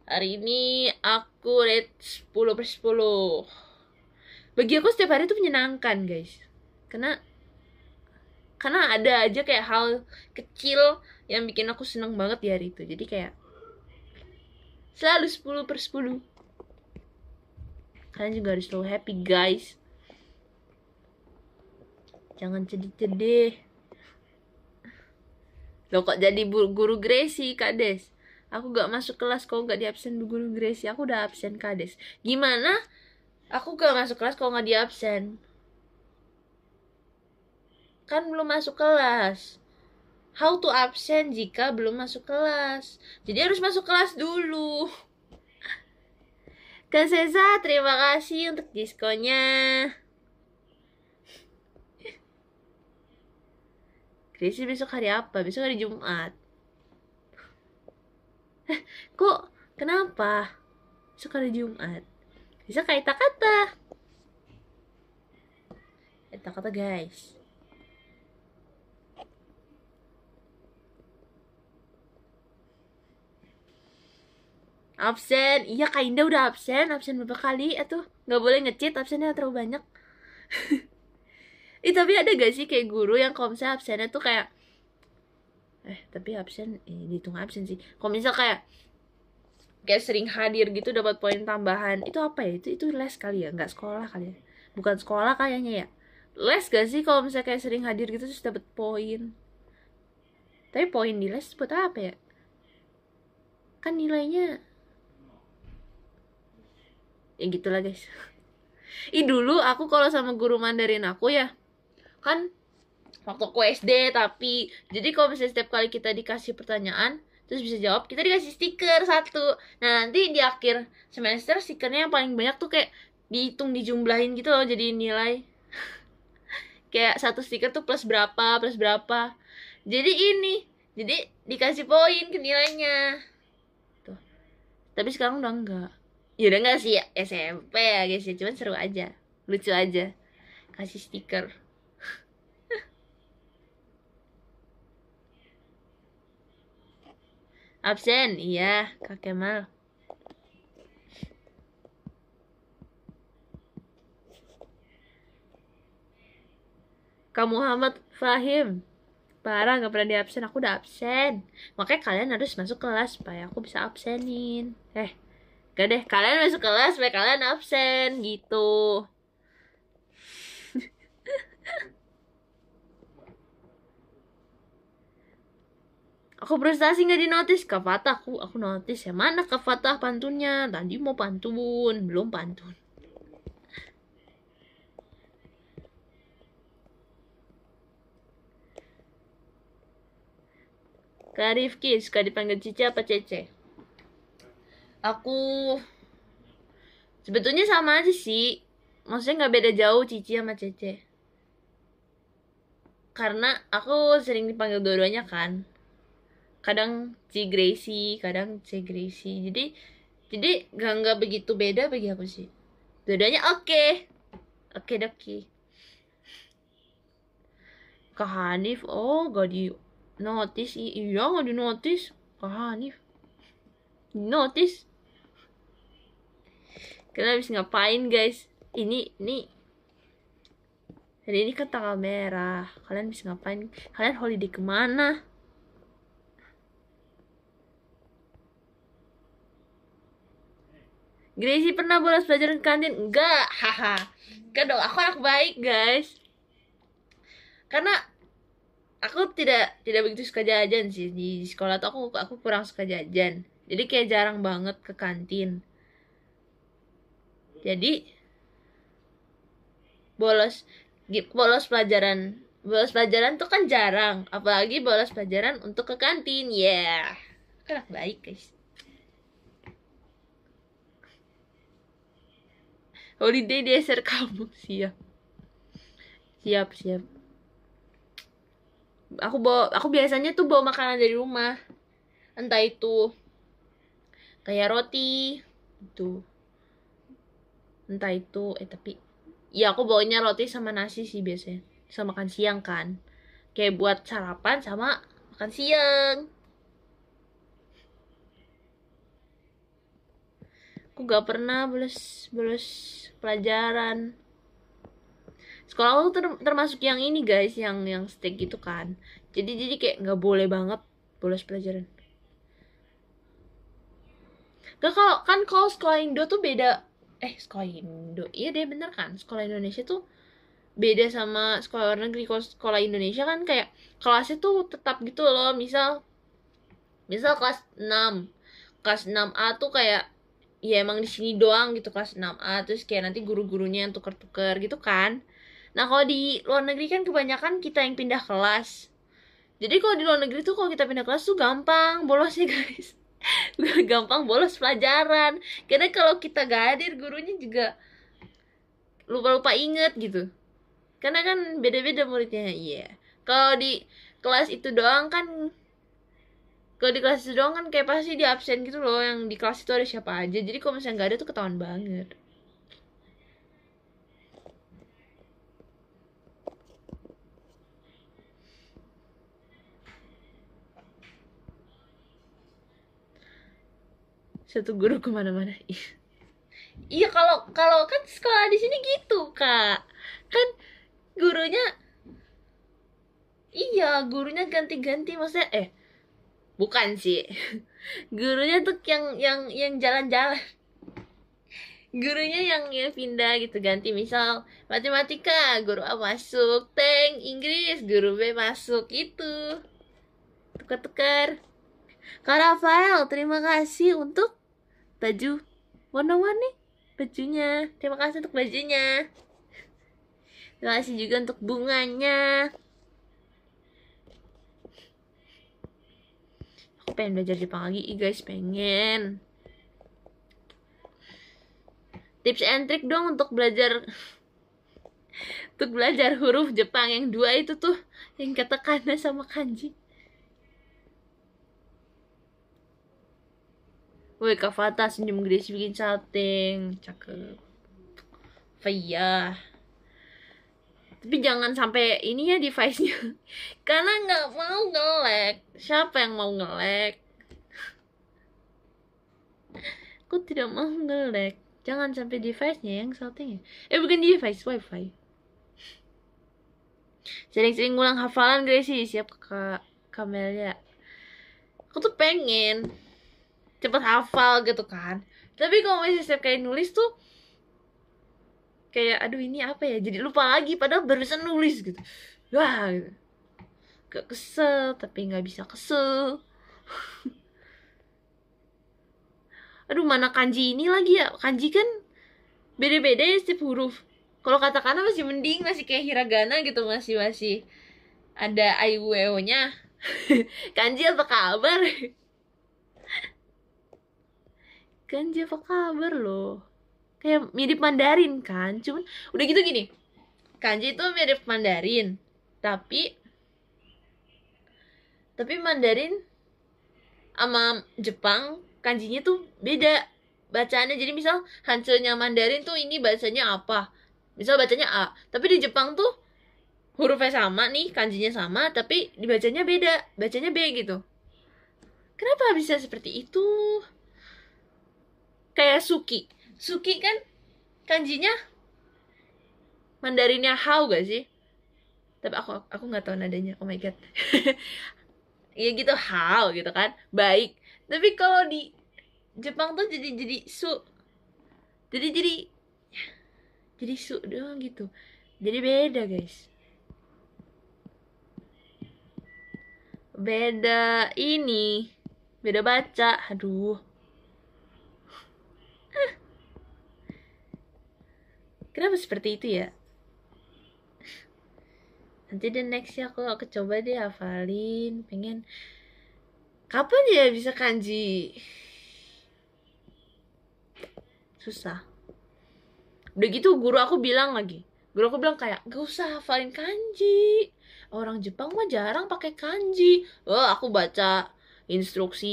Hari ini aku rate 10 per 10 Bagi aku setiap hari itu menyenangkan guys Karena Karena ada aja kayak hal kecil yang bikin aku seneng banget di hari itu Jadi kayak selalu 10 per 10 kalian juga harus selalu happy guys jangan jadi cedih lo kok jadi guru Gracie kades aku gak masuk kelas kau gak di absen guru Gracie aku udah absen kades gimana aku gak masuk kelas kau gak di absen kan belum masuk kelas how to absen jika belum masuk kelas. Jadi harus masuk kelas dulu. Kak Seza, terima kasih untuk diskonnya. Krisi besok hari apa? Besok hari Jumat. Eh, kok kenapa? Besok hari Jumat. Bisa kayak kata. Kata kata guys. absen iya kak Indah udah absen absen berapa kali atau nggak boleh ngecit absennya terlalu banyak Ih, tapi ada gak sih kayak guru yang kalau misalnya absennya tuh kayak eh tapi absen eh, dihitung absen sih kalau misal kayak kayak sering hadir gitu dapat poin tambahan itu apa ya itu itu les kali ya nggak sekolah kali ya bukan sekolah kayaknya ya les gak sih kalau misalnya kayak sering hadir gitu terus dapat poin tapi poin di les buat apa ya kan nilainya ya gitulah guys Ih dulu aku kalau sama guru Mandarin aku ya kan waktu aku SD tapi jadi kalau misalnya setiap kali kita dikasih pertanyaan terus bisa jawab kita dikasih stiker satu nah nanti di akhir semester stikernya yang paling banyak tuh kayak dihitung dijumlahin gitu loh jadi nilai kayak satu stiker tuh plus berapa plus berapa jadi ini jadi dikasih poin ke nilainya tuh tapi sekarang udah enggak ya udah gak sih SMP ya guys ya cuman seru aja lucu aja kasih stiker absen iya kak Kemal Kak Muhammad Fahim parah gak pernah di absen aku udah absen makanya kalian harus masuk kelas supaya aku bisa absenin eh gak deh kalian masuk kelas supaya kalian absen gitu aku prestasi nggak di notice kak Fatah aku aku notice ya mana kak Fatah pantunnya tadi mau pantun belum pantun Kak Rifki suka dipanggil Cici apa Cece? aku sebetulnya sama aja sih maksudnya nggak beda jauh Cici sama Cece karena aku sering dipanggil dua-duanya kan kadang C Gracie kadang C Gracie jadi jadi nggak nggak begitu beda bagi aku sih dua-duanya oke okay. oke okay, doki Kak Hanif, oh gak di notice, iya gak di notice Kak Hanif Notice Kalian habis ngapain guys? Ini, ini jadi ini kan tanggal merah Kalian bisa ngapain? Kalian holiday kemana? Gracie pernah bolos belajar ke kantin? Enggak, haha. Enggak dong, aku anak baik, guys. Karena aku tidak tidak begitu suka jajan sih di sekolah tuh aku aku kurang suka jajan. Jadi kayak jarang banget ke kantin jadi bolos bolos pelajaran bolos pelajaran tuh kan jarang apalagi bolos pelajaran untuk ke kantin ya yeah. baik guys holiday di SR kamu siap siap siap aku bawa aku biasanya tuh bawa makanan dari rumah entah itu kayak roti itu entah itu eh tapi ya aku bawanya roti sama nasi sih biasanya sama makan siang kan kayak buat sarapan sama makan siang aku gak pernah bolos bolos pelajaran sekolah aku ter, termasuk yang ini guys yang yang stick gitu kan jadi jadi kayak nggak boleh banget bolos pelajaran Gak kalau kan kalau sekolah Indo tuh beda eh sekolah Indo iya deh bener kan sekolah Indonesia tuh beda sama sekolah luar negeri kalau sekolah Indonesia kan kayak kelasnya tuh tetap gitu loh misal misal kelas 6 kelas 6A tuh kayak ya emang di sini doang gitu kelas 6A terus kayak nanti guru-gurunya yang tuker-tuker gitu kan nah kalau di luar negeri kan kebanyakan kita yang pindah kelas jadi kalau di luar negeri tuh kalau kita pindah kelas tuh gampang bolos ya guys gampang bolos pelajaran karena kalau kita gak hadir gurunya juga lupa-lupa inget gitu karena kan beda-beda muridnya iya yeah. kalau di kelas itu doang kan kalau di kelas itu doang kan kayak pasti di absen gitu loh yang di kelas itu ada siapa aja jadi kalau misalnya gak ada tuh ketahuan banget satu guru kemana-mana iya kalau kalau kan sekolah di sini gitu kak kan gurunya iya gurunya ganti-ganti maksudnya eh bukan sih gurunya tuh yang yang yang jalan-jalan gurunya yang yang pindah gitu ganti misal matematika guru A masuk teng Inggris guru B masuk itu tukar-tukar Kak Rafael terima kasih untuk baju warna-warni bajunya. Terima kasih untuk bajunya. Terima kasih juga untuk bunganya. Aku pengen belajar Jepang lagi, Ih, guys, pengen. Tips and trick dong untuk belajar untuk belajar huruf Jepang yang dua itu tuh yang katakannya sama kanji. Woi Kak Fata senyum Grace bikin chatting Cakep Faya. Tapi jangan sampai ini ya device-nya Karena nggak mau ngelek Siapa yang mau ngelek Aku tidak mau ngelek Jangan sampai device-nya yang salting ya Eh bukan device, wifi Sering-sering ngulang hafalan Gracie Siap kakak Kamelia Aku tuh pengen cepet hafal gitu kan tapi kalau masih setiap kayak nulis tuh kayak aduh ini apa ya jadi lupa lagi padahal barusan nulis gitu wah gitu. gak kesel tapi nggak bisa kesel aduh mana kanji ini lagi ya kanji kan beda-beda ya setiap huruf kalau katakana masih mending masih kayak hiragana gitu masih masih ada iu e nya kanji apa kabar Ganji apa kabar loh? Kayak mirip Mandarin kan? Cuman udah gitu gini. Kanji itu mirip Mandarin, tapi tapi Mandarin sama Jepang kanjinya tuh beda bacaannya. Jadi misal hancurnya Mandarin tuh ini bacanya apa? Misal bacanya A, tapi di Jepang tuh hurufnya sama nih, kanjinya sama, tapi dibacanya beda, bacanya B gitu. Kenapa bisa seperti itu? kayak Suki. Suki kan kanjinya Mandarinnya how gak sih? Tapi aku aku nggak tahu nadanya. Oh my god. ya gitu how gitu kan. Baik. Tapi kalau di Jepang tuh jadi jadi su. Jadi jadi jadi su doang gitu. Jadi beda, guys. Beda ini. Beda baca. Aduh. Kenapa seperti itu ya? Nanti the next ya aku, aku coba deh hafalin, pengen kapan ya bisa kanji? Susah. Udah gitu guru aku bilang lagi, guru aku bilang kayak gak usah hafalin kanji. Orang Jepang mah jarang pakai kanji. Oh, aku baca instruksi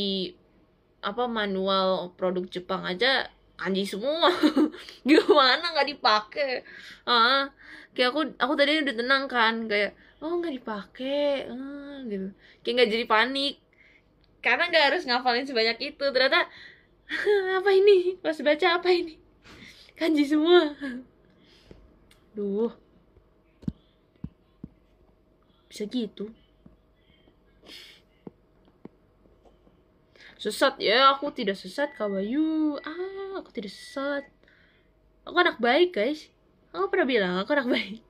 apa manual produk Jepang aja anjing semua gimana nggak dipakai ah kayak aku aku tadi udah tenang kan kayak oh nggak dipakai ah, gitu kayak nggak jadi panik karena nggak harus ngafalin sebanyak itu ternyata apa ini pas baca apa ini kanji kan semua duh bisa gitu Sesat ya, aku tidak sesat Kak Bayu. Ah, aku tidak sesat. Aku anak baik, guys. Aku pernah bilang aku anak baik.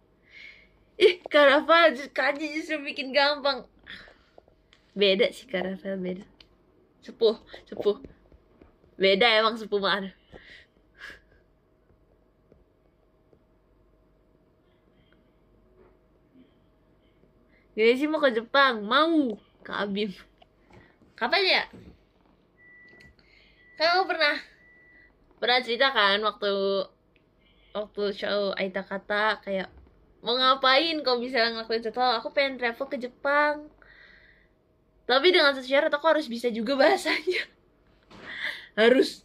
Ih, Karavel kaji justru bikin gampang. Beda sih Karavel beda. Sepuh, sepuh. Beda emang sepuh banget. Gini sih mau ke Jepang, mau ke Abim kapan ya Kamu pernah pernah cerita kan waktu waktu show Aita kata kayak mau ngapain kau bisa ngelakuin itu? aku pengen travel ke Jepang tapi dengan satu syarat aku harus bisa juga bahasanya harus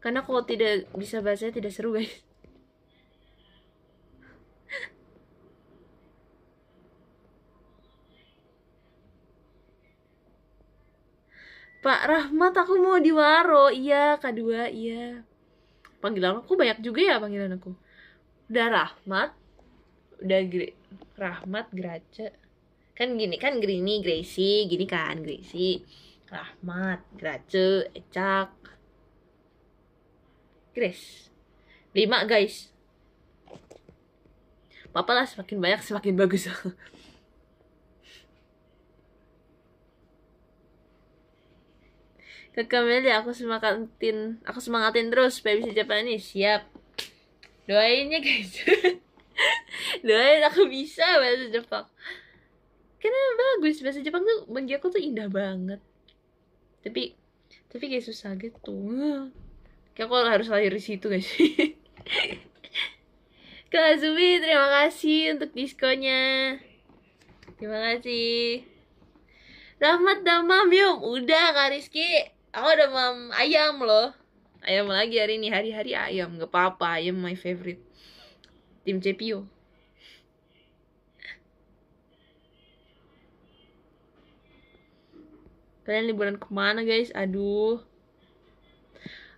karena kalau tidak bisa bahasanya tidak seru guys Pak Rahmat aku mau di Waro iya kak dua iya panggilan aku banyak juga ya panggilan aku udah Rahmat udah Gre Rahmat Grace kan gini kan Grini Gracie gini kan Gracie Rahmat Grace Ecak Grace lima guys Papa lah semakin banyak semakin bagus Kakak ya, aku semangatin, aku semangatin terus supaya bisa Japanese. Siap. Doain ya guys. Doain aku bisa bahasa Jepang. Karena bagus bahasa Jepang tuh bagi aku tuh indah banget. Tapi tapi kayak susah gitu. Kayak aku harus lahir di situ guys. Kazumi, Azumi, terima kasih untuk diskonnya. Terima kasih. Rahmat Damam, yuk. Udah, Kak Rizky aku udah mam ayam loh ayam lagi hari ini hari-hari ayam gak apa-apa ayam my favorite tim Cepio kalian liburan kemana guys aduh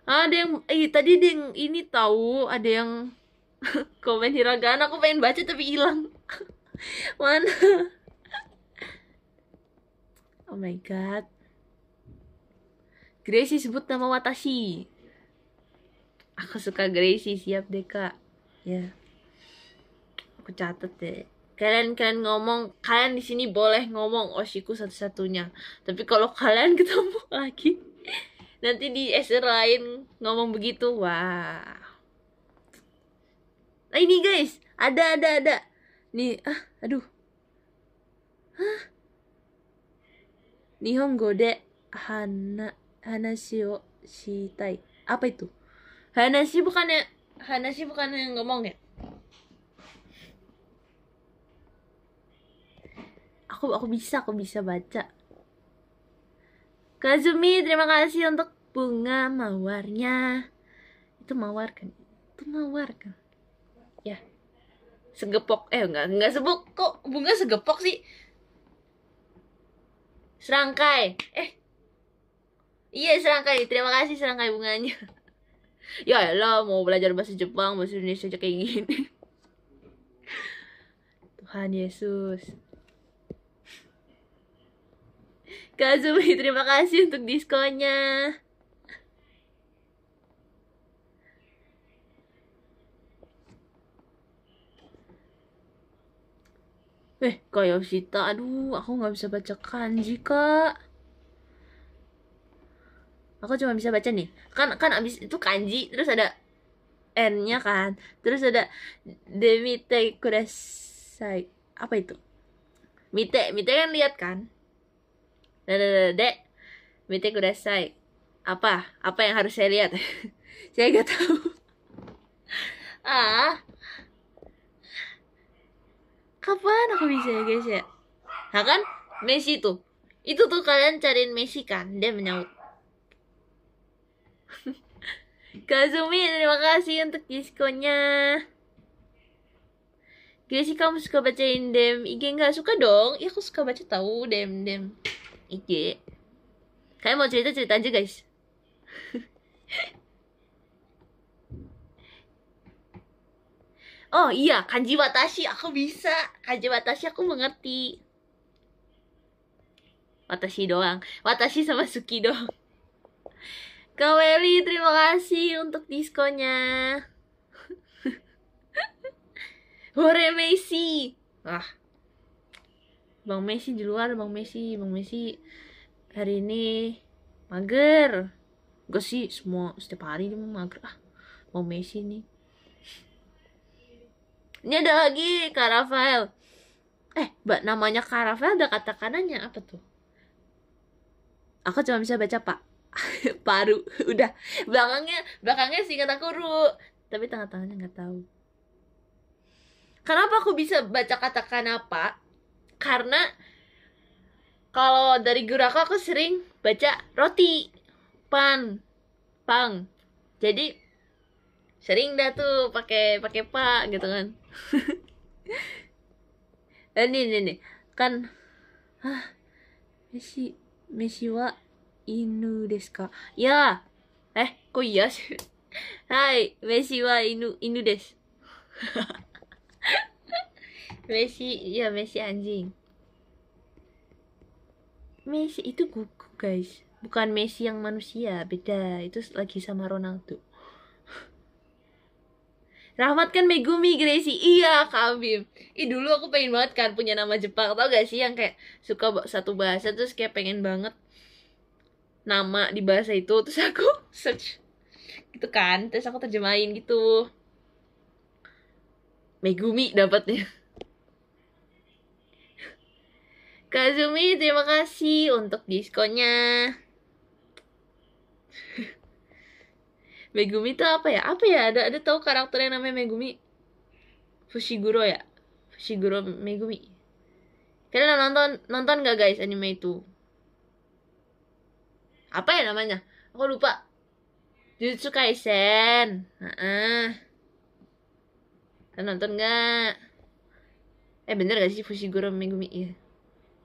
ah, ada yang eh tadi ada yang ini tahu ada yang komen hiragana aku pengen baca tapi hilang mana oh my god Gracie sebut nama Watashi. Aku suka Gracie, siap deh kak. Ya. Aku catat deh. Kalian kalian ngomong, kalian di sini boleh ngomong Oshiku satu-satunya. Tapi kalau kalian ketemu lagi, nanti di SR lain ngomong begitu, wah. Nah ini guys, ada ada ada. Nih, ah, aduh. Hah? Nihongo de Hana Hanashi o shitai. Apa itu? Hanashi bukannya Hanashi bukan yang ngomong ya? Aku aku bisa, aku bisa baca. Kazumi, terima kasih untuk bunga mawarnya. Itu mawar kan? Itu mawar kan? Ya. Segepok. Eh, enggak, enggak sebuk. Kok bunga segepok sih? Serangkai. Eh, Iya serangkai, terima kasih serangkai bunganya Ya lo mau belajar bahasa Jepang, bahasa Indonesia aja kayak gini Tuhan Yesus Kazumi, terima kasih untuk diskonnya Eh, kayak Yoshita, aduh aku gak bisa baca kanji kak aku cuma bisa baca nih kan kan abis itu kanji terus ada n-nya kan terus ada demite kudasai apa itu mite mite kan lihat kan dek mite kudasai apa apa yang harus saya lihat saya nggak tahu ah kapan aku bisa ya guys ya nah kan Messi tuh itu tuh kalian cariin Messi kan dia menyaut Kazumi, terima kasih untuk diskonnya. sih kamu suka bacain dem IG? Nggak suka dong. Ya, aku suka baca tahu dem dem IG. Kayak mau cerita-cerita aja, guys. oh iya, kanji watashi. Aku bisa. Kanji watashi aku mengerti. Watashi doang. Watashi sama Suki doang. Kak Weli, terima kasih untuk diskonya. Hore Messi. Ah. Bang Messi di luar, Bang Messi, Bang Messi hari ini mager. Gue sih semua setiap hari dia mager ah. Bang Messi nih. Ini ada lagi Karafel. Eh, mbak namanya Karafel, ada kata kanannya apa tuh? Aku cuma bisa baca Pak. paru udah belakangnya belakangnya sih kata kuru tapi tengah-tengahnya nggak tahu kenapa aku bisa baca kata kenapa karena kalau dari guru aku aku sering baca roti pan pang jadi sering dah tuh pakai pakai pak gitu kan ini eh, ini nih kan ah misi wa 犬ですかいやーえ、こいやはい、飯は犬、犬です。Messi, ya Messi anjing. Messi itu gugu guys, bukan Messi yang manusia, beda. Itu lagi sama Ronaldo. Rahmat kan Megumi Gracie Iya Kak Bim Ih dulu aku pengen banget kan punya nama Jepang Tau gak sih yang kayak suka satu bahasa Terus kayak pengen banget nama di bahasa itu terus aku search gitu kan terus aku terjemahin gitu Megumi dapatnya Kazumi terima kasih untuk diskonnya Megumi itu apa ya apa ya ada ada tahu karakter yang namanya Megumi Fushiguro ya Fushiguro Megumi kalian nonton nonton gak guys anime itu apa ya namanya aku lupa Jujutsu Kaisen nah, kan nonton nggak eh bener gak sih Fushiguro Megumi iya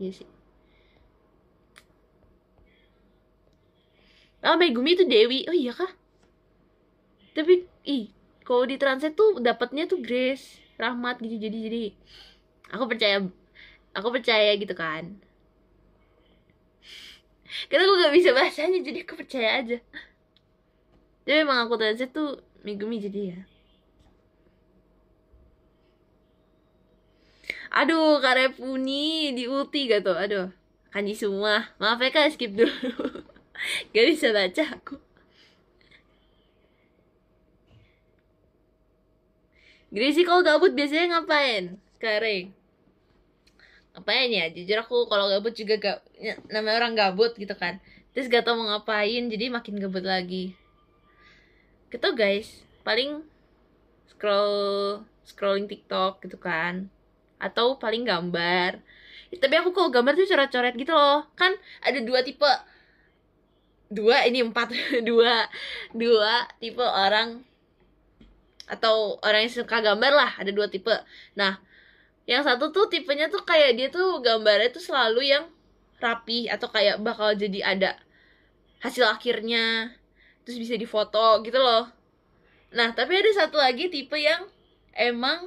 iya sih oh Megumi itu Dewi oh iya kah tapi ih kalau di transit tuh dapatnya tuh Grace rahmat gitu jadi jadi aku percaya aku percaya gitu kan karena gue gak bisa bahasanya jadi aku percaya aja jadi emang aku aja tuh Megumi jadi ya aduh karepuni di ulti gak tuh aduh kanji semua maaf ya kak skip dulu gak bisa baca aku gresi kalau gabut biasanya ngapain? Sekarang apa ya jujur aku kalau gabut juga gak ya, namanya orang gabut gitu kan terus gak tau mau ngapain jadi makin gabut lagi gitu guys paling scroll scrolling TikTok gitu kan atau paling gambar ya, tapi aku kalau gambar tuh coret-coret gitu loh kan ada dua tipe dua ini empat dua dua tipe orang atau orang yang suka gambar lah ada dua tipe nah yang satu tuh tipenya tuh kayak dia tuh gambarnya tuh selalu yang rapi atau kayak bakal jadi ada hasil akhirnya terus bisa difoto gitu loh nah tapi ada satu lagi tipe yang emang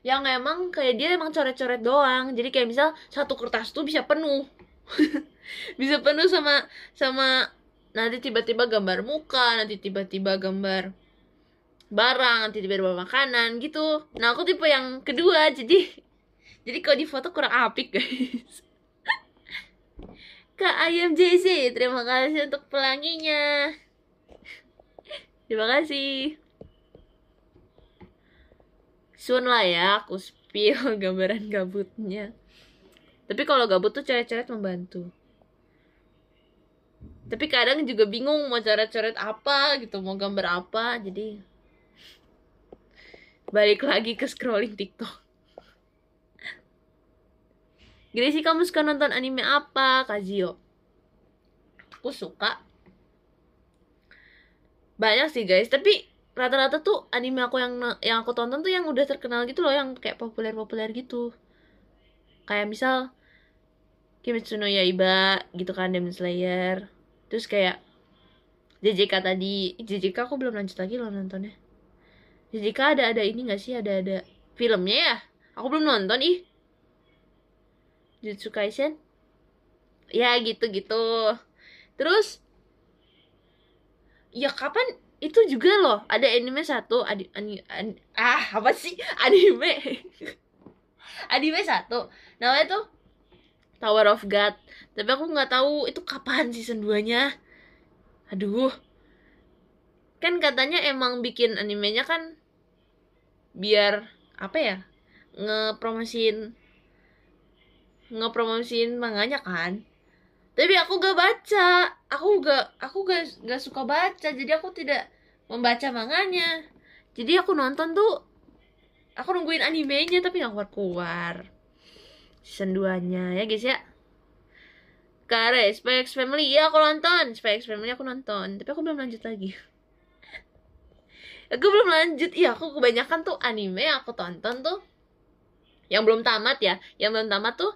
yang emang kayak dia emang coret-coret doang jadi kayak misal satu kertas tuh bisa penuh bisa penuh sama sama nanti tiba-tiba gambar muka nanti tiba-tiba gambar barang nanti tiba bawa makanan gitu nah aku tipe yang kedua jadi jadi kalau di foto kurang apik guys Kak Ayam JC, terima kasih untuk pelanginya. Terima kasih. Sun lah ya, aku spill gambaran gabutnya. Tapi kalau gabut tuh coret-coret membantu. Tapi kadang juga bingung mau coret-coret apa gitu, mau gambar apa, jadi balik lagi ke scrolling TikTok. Gini sih kamu suka nonton anime apa, Kazio? Aku suka banyak sih guys, tapi rata-rata tuh anime aku yang yang aku tonton tuh yang udah terkenal gitu loh, yang kayak populer-populer gitu. Kayak misal Kimetsu no Yaiba gitu kan Demon Slayer. Terus kayak JJK tadi, JJK aku belum lanjut lagi loh nontonnya. Jessica ada ada ini nggak sih ada ada filmnya ya? Aku belum nonton ih. Jujutsu Kaisen? Ya gitu-gitu. Terus ya kapan itu juga loh ada anime satu adi, ani, an, ah apa sih anime anime satu namanya itu Tower of God tapi aku nggak tahu itu kapan season 2 nya aduh kan katanya emang bikin animenya kan biar apa ya ngepromosin ngepromosin manganya kan tapi aku gak baca aku gak aku gak gak suka baca jadi aku tidak membaca manganya jadi aku nonton tuh aku nungguin animenya tapi gak keluar keluar season 2 ya guys ya Kare, Spy X Family, ya aku nonton Spy X Family aku nonton Tapi aku belum lanjut lagi aku belum lanjut iya aku kebanyakan tuh anime yang aku tonton tuh yang belum tamat ya yang belum tamat tuh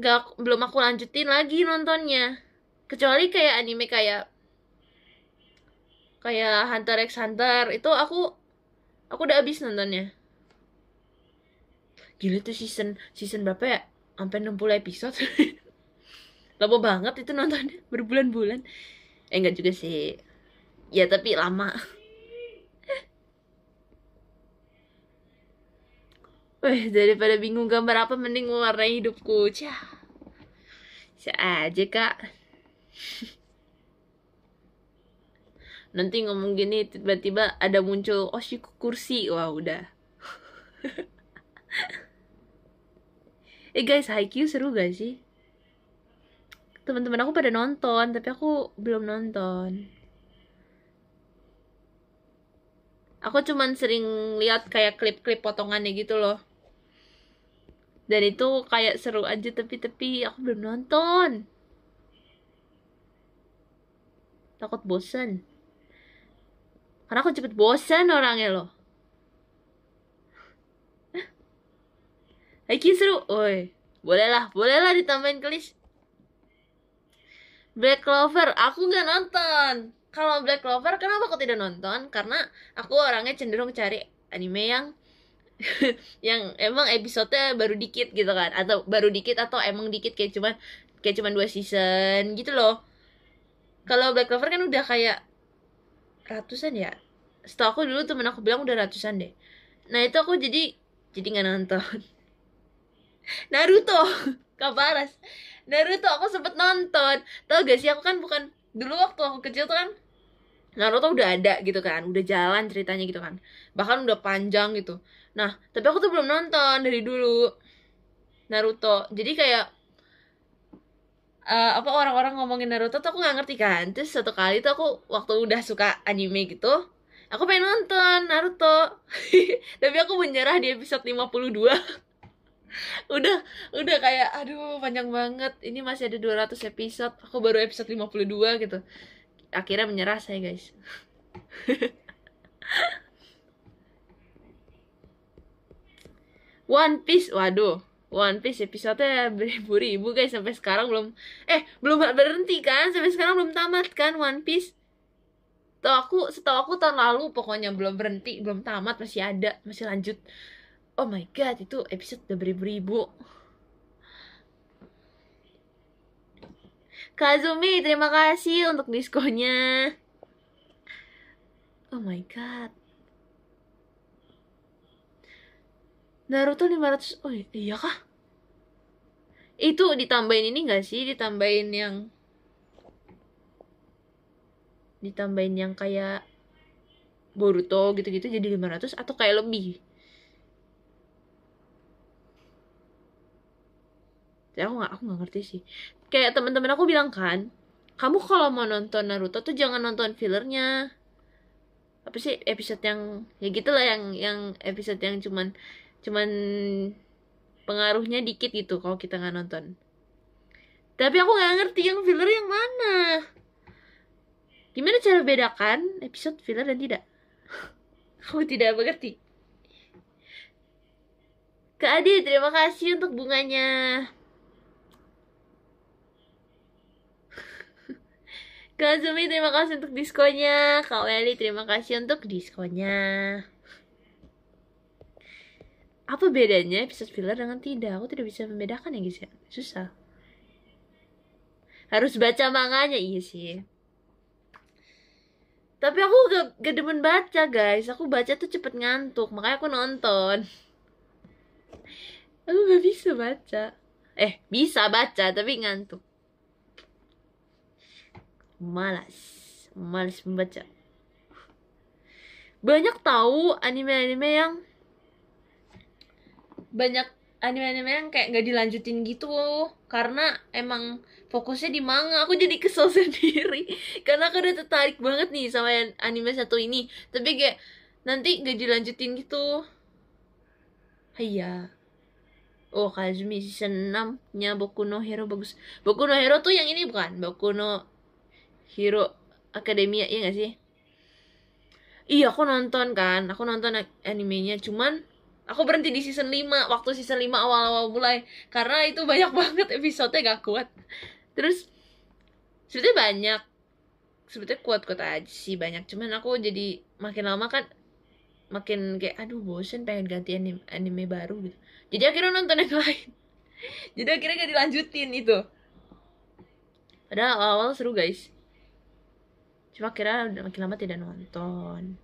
gak belum aku lanjutin lagi nontonnya kecuali kayak anime kayak kayak Hunter x Hunter itu aku aku udah habis nontonnya gila tuh season season berapa ya sampai 60 episode lama banget itu nontonnya berbulan-bulan eh enggak juga sih ya tapi lama Wih, eh, daripada bingung gambar apa, mending mewarnai hidupku. Cah. Bisa aja, Kak. Nanti ngomong gini, tiba-tiba ada muncul, oh, kursi. Wah, udah. eh, guys, Haikyuu seru gak sih? Teman-teman aku pada nonton, tapi aku belum nonton. Aku cuman sering lihat kayak klip-klip potongannya gitu loh dan itu kayak seru aja tapi tapi aku belum nonton takut bosan karena aku cepet bosan orangnya loh lagi seru Woi Bolehlah Bolehlah ditambahin ke list Black Clover Aku nggak nonton Kalau Black Clover Kenapa aku tidak nonton Karena Aku orangnya cenderung cari anime yang yang emang episodenya baru dikit gitu kan atau baru dikit atau emang dikit kayak cuman kayak cuman dua season gitu loh kalau Black Clover kan udah kayak ratusan ya setahu aku dulu temen aku bilang udah ratusan deh nah itu aku jadi jadi nggak nonton Naruto kabaras Naruto aku sempet nonton tau gak sih aku kan bukan dulu waktu aku kecil tuh kan Naruto udah ada gitu kan udah jalan ceritanya gitu kan bahkan udah panjang gitu Nah, tapi aku tuh belum nonton dari dulu Naruto. Jadi kayak uh, apa orang-orang ngomongin Naruto tuh aku nggak ngerti kan. Terus satu kali tuh aku waktu udah suka anime gitu, aku pengen nonton Naruto. tapi aku menyerah di episode 52. udah udah kayak aduh panjang banget. Ini masih ada 200 episode. Aku baru episode 52 gitu. Akhirnya menyerah saya, guys. One Piece waduh One Piece episode beribu-ribu guys sampai sekarang belum eh belum berhenti kan sampai sekarang belum tamat kan One Piece Tahu aku setahu aku tahun lalu pokoknya belum berhenti belum tamat masih ada masih lanjut oh my god itu episode udah beribu-ribu Kazumi terima kasih untuk diskonnya oh my god Naruto 500 oh iya kah itu ditambahin ini gak sih ditambahin yang ditambahin yang kayak Boruto gitu-gitu jadi 500 atau kayak lebih ya aku gak, aku nggak ngerti sih kayak teman-teman aku bilang kan kamu kalau mau nonton Naruto tuh jangan nonton fillernya apa sih episode yang ya gitulah yang yang episode yang cuman cuman pengaruhnya dikit gitu kalau kita nggak nonton tapi aku nggak ngerti yang filler yang mana gimana cara bedakan episode filler dan tidak aku tidak mengerti Kak Adi, terima kasih untuk bunganya. Kak Zumi, terima kasih untuk diskonya. Kak Weli, terima kasih untuk diskonya apa bedanya episode filler dengan tidak aku tidak bisa membedakan ya guys ya susah harus baca manganya iya sih tapi aku gak, gak demen baca guys aku baca tuh cepet ngantuk makanya aku nonton aku gak bisa baca eh bisa baca tapi ngantuk malas malas membaca banyak tahu anime-anime yang banyak anime-anime yang kayak gak dilanjutin gitu karena emang fokusnya di manga aku jadi kesel sendiri karena aku udah tertarik banget nih sama anime satu ini tapi kayak nanti gak dilanjutin gitu ah, Iya Oh Kazumi season 6 nya Boku no Hero bagus Boku no Hero tuh yang ini bukan Boku no Hero Academia iya gak sih Iya aku nonton kan Aku nonton animenya Cuman Aku berhenti di season 5 waktu season 5 awal-awal mulai karena itu banyak banget episodenya gak kuat. Terus sebetulnya banyak sebetulnya kuat-kuat aja sih banyak cuman aku jadi makin lama kan makin kayak aduh bosen pengen ganti anime, anime baru gitu jadi akhirnya nonton yang lain jadi akhirnya gak dilanjutin itu padahal awal-awal seru guys cuma akhirnya makin lama tidak nonton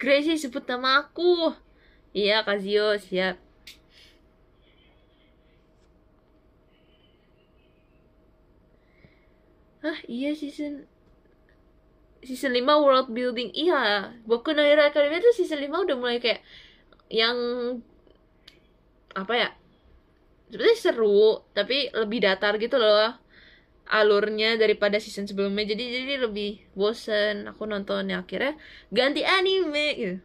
Gracie sebut nama aku. Iya, Kak Zio, siap. Hah, iya season season 5 world building. Iya, Boku no Hero Academia tuh season 5 udah mulai kayak yang apa ya? sebetulnya seru, tapi lebih datar gitu loh alurnya daripada season sebelumnya jadi jadi lebih bosen aku nonton nontonnya akhirnya ganti anime gitu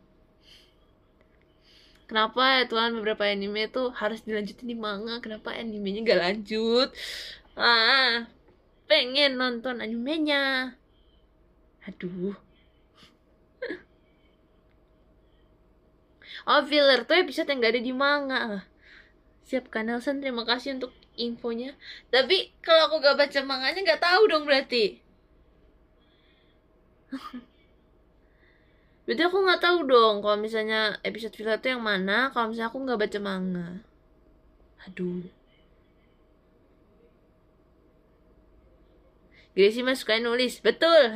kenapa ya tuan beberapa anime tuh harus dilanjutin di manga kenapa animenya gak lanjut ah pengen nonton animenya aduh oh filler tuh episode yang gak ada di manga siap kan Nelson terima kasih untuk infonya tapi kalau aku gak baca manganya gak tahu dong berarti berarti aku gak tahu dong kalau misalnya episode villa itu yang mana kalau misalnya aku gak baca manga aduh Gracie mas suka nulis betul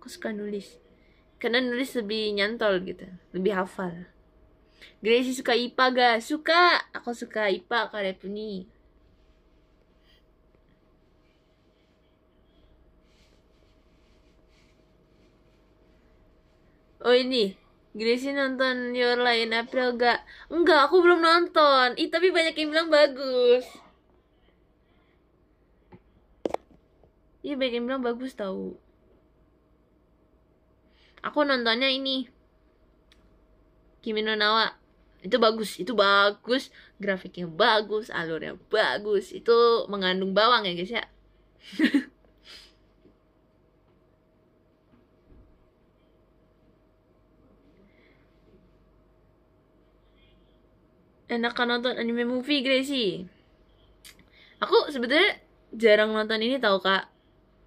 aku suka nulis karena nulis lebih nyantol gitu lebih hafal Gracie suka IPA ga? Suka! Aku suka IPA itu nih. Oh ini, Gracie nonton Your Line April gak? Enggak, aku belum nonton. Ih, tapi banyak yang bilang bagus. Iya, banyak yang bilang bagus tau aku nontonnya ini Kimi no Nawa itu bagus itu bagus grafiknya bagus alurnya bagus itu mengandung bawang ya guys ya enak kan nonton anime movie sih. aku sebetulnya jarang nonton ini tau kak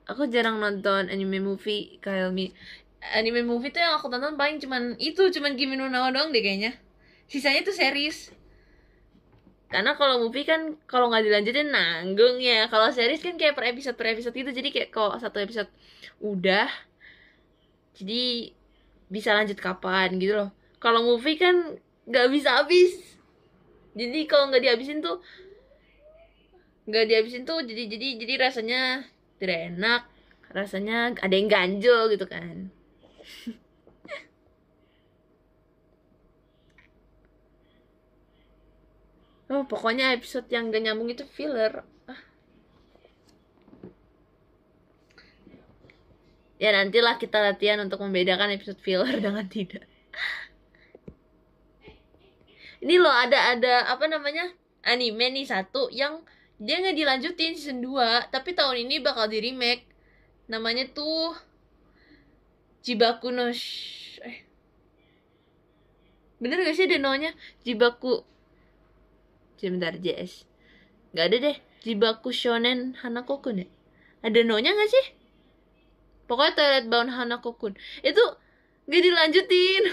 aku jarang nonton anime movie Kailmi anime movie tuh yang aku tonton paling cuman itu cuman Kimi no Nawa doang deh kayaknya sisanya tuh series karena kalau movie kan kalau nggak dilanjutin nanggung ya kalau series kan kayak per episode per episode gitu jadi kayak kok satu episode udah jadi bisa lanjut kapan gitu loh kalau movie kan nggak bisa habis jadi kalau nggak dihabisin tuh nggak dihabisin tuh jadi jadi jadi rasanya tidak enak rasanya ada yang ganjel gitu kan oh pokoknya episode yang gak nyambung itu filler ah. ya nantilah kita latihan untuk membedakan episode filler dengan tidak ini loh ada ada apa namanya anime nih satu yang dia nggak dilanjutin season 2 tapi tahun ini bakal di remake namanya tuh Jibaku no eh. bener gak sih ada nonya Jibaku sebentar JS Gak ada deh Jibaku Shonen Hanako-kun ya ada nonya gak sih pokoknya Toilet Bound Hanako-kun itu gak dilanjutin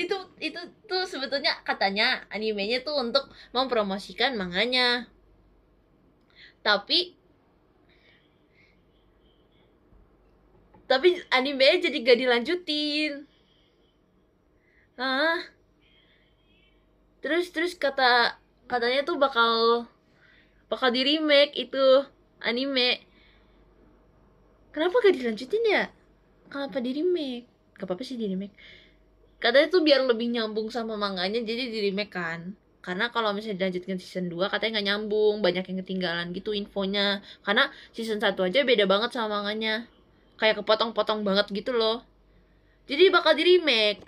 itu itu tuh sebetulnya katanya animenya tuh untuk mempromosikan manganya tapi tapi animenya jadi gak dilanjutin ah terus terus kata katanya tuh bakal bakal di remake itu anime kenapa gak dilanjutin ya kenapa di remake gak apa-apa sih di remake katanya tuh biar lebih nyambung sama manganya jadi di remake kan karena kalau misalnya dilanjutkan season 2 katanya nggak nyambung banyak yang ketinggalan gitu infonya karena season satu aja beda banget sama manganya kayak kepotong-potong banget gitu loh jadi bakal di remake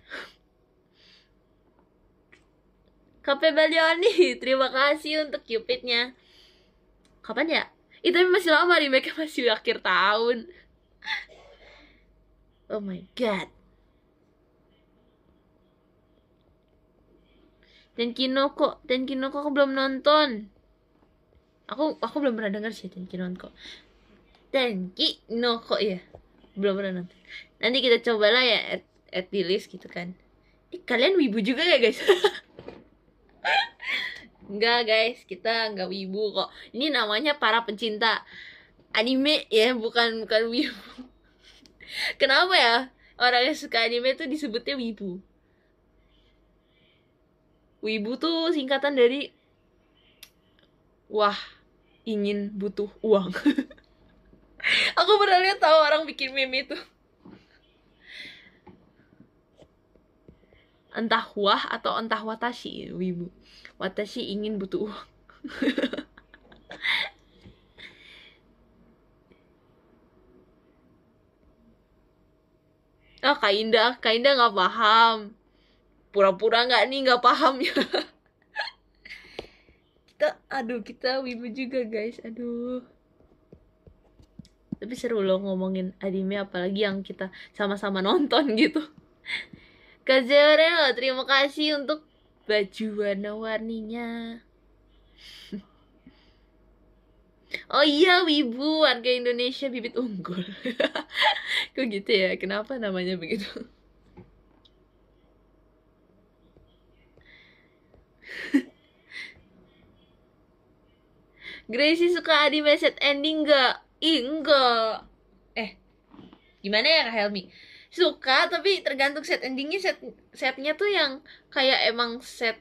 Cafe Balioni terima kasih untuk Cupidnya kapan ya itu masih lama nih mereka masih di akhir tahun oh my god dan Kinoko dan Kinoko aku belum nonton aku aku belum pernah dengar sih Tenkinoko. Tenkinoko Tenki Noko ya belum pernah nonton nanti kita cobalah ya at, at the list gitu kan eh, kalian wibu juga ya guys Enggak guys, kita enggak wibu kok. Ini namanya para pencinta anime ya, bukan bukan wibu. Kenapa ya orang yang suka anime itu disebutnya wibu? Wibu tuh singkatan dari wah ingin butuh uang. Aku pernah lihat tahu orang bikin meme itu. Entah wah atau entah watashi wibu. Watashi ingin butuh uang. ah, Kak Indah, Kak Indah nggak paham. Pura-pura nggak -pura nih nggak paham ya. kita, aduh kita wibu juga guys, aduh tapi seru loh ngomongin anime apalagi yang kita sama-sama nonton gitu Kazera terima kasih untuk baju warna-warninya. Oh iya Wibu warga Indonesia bibit unggul Kok gitu ya kenapa namanya begitu Gracie suka anime set ending gak? Ih enggak Eh gimana ya Kak Helmi? suka tapi tergantung set endingnya set setnya tuh yang kayak emang set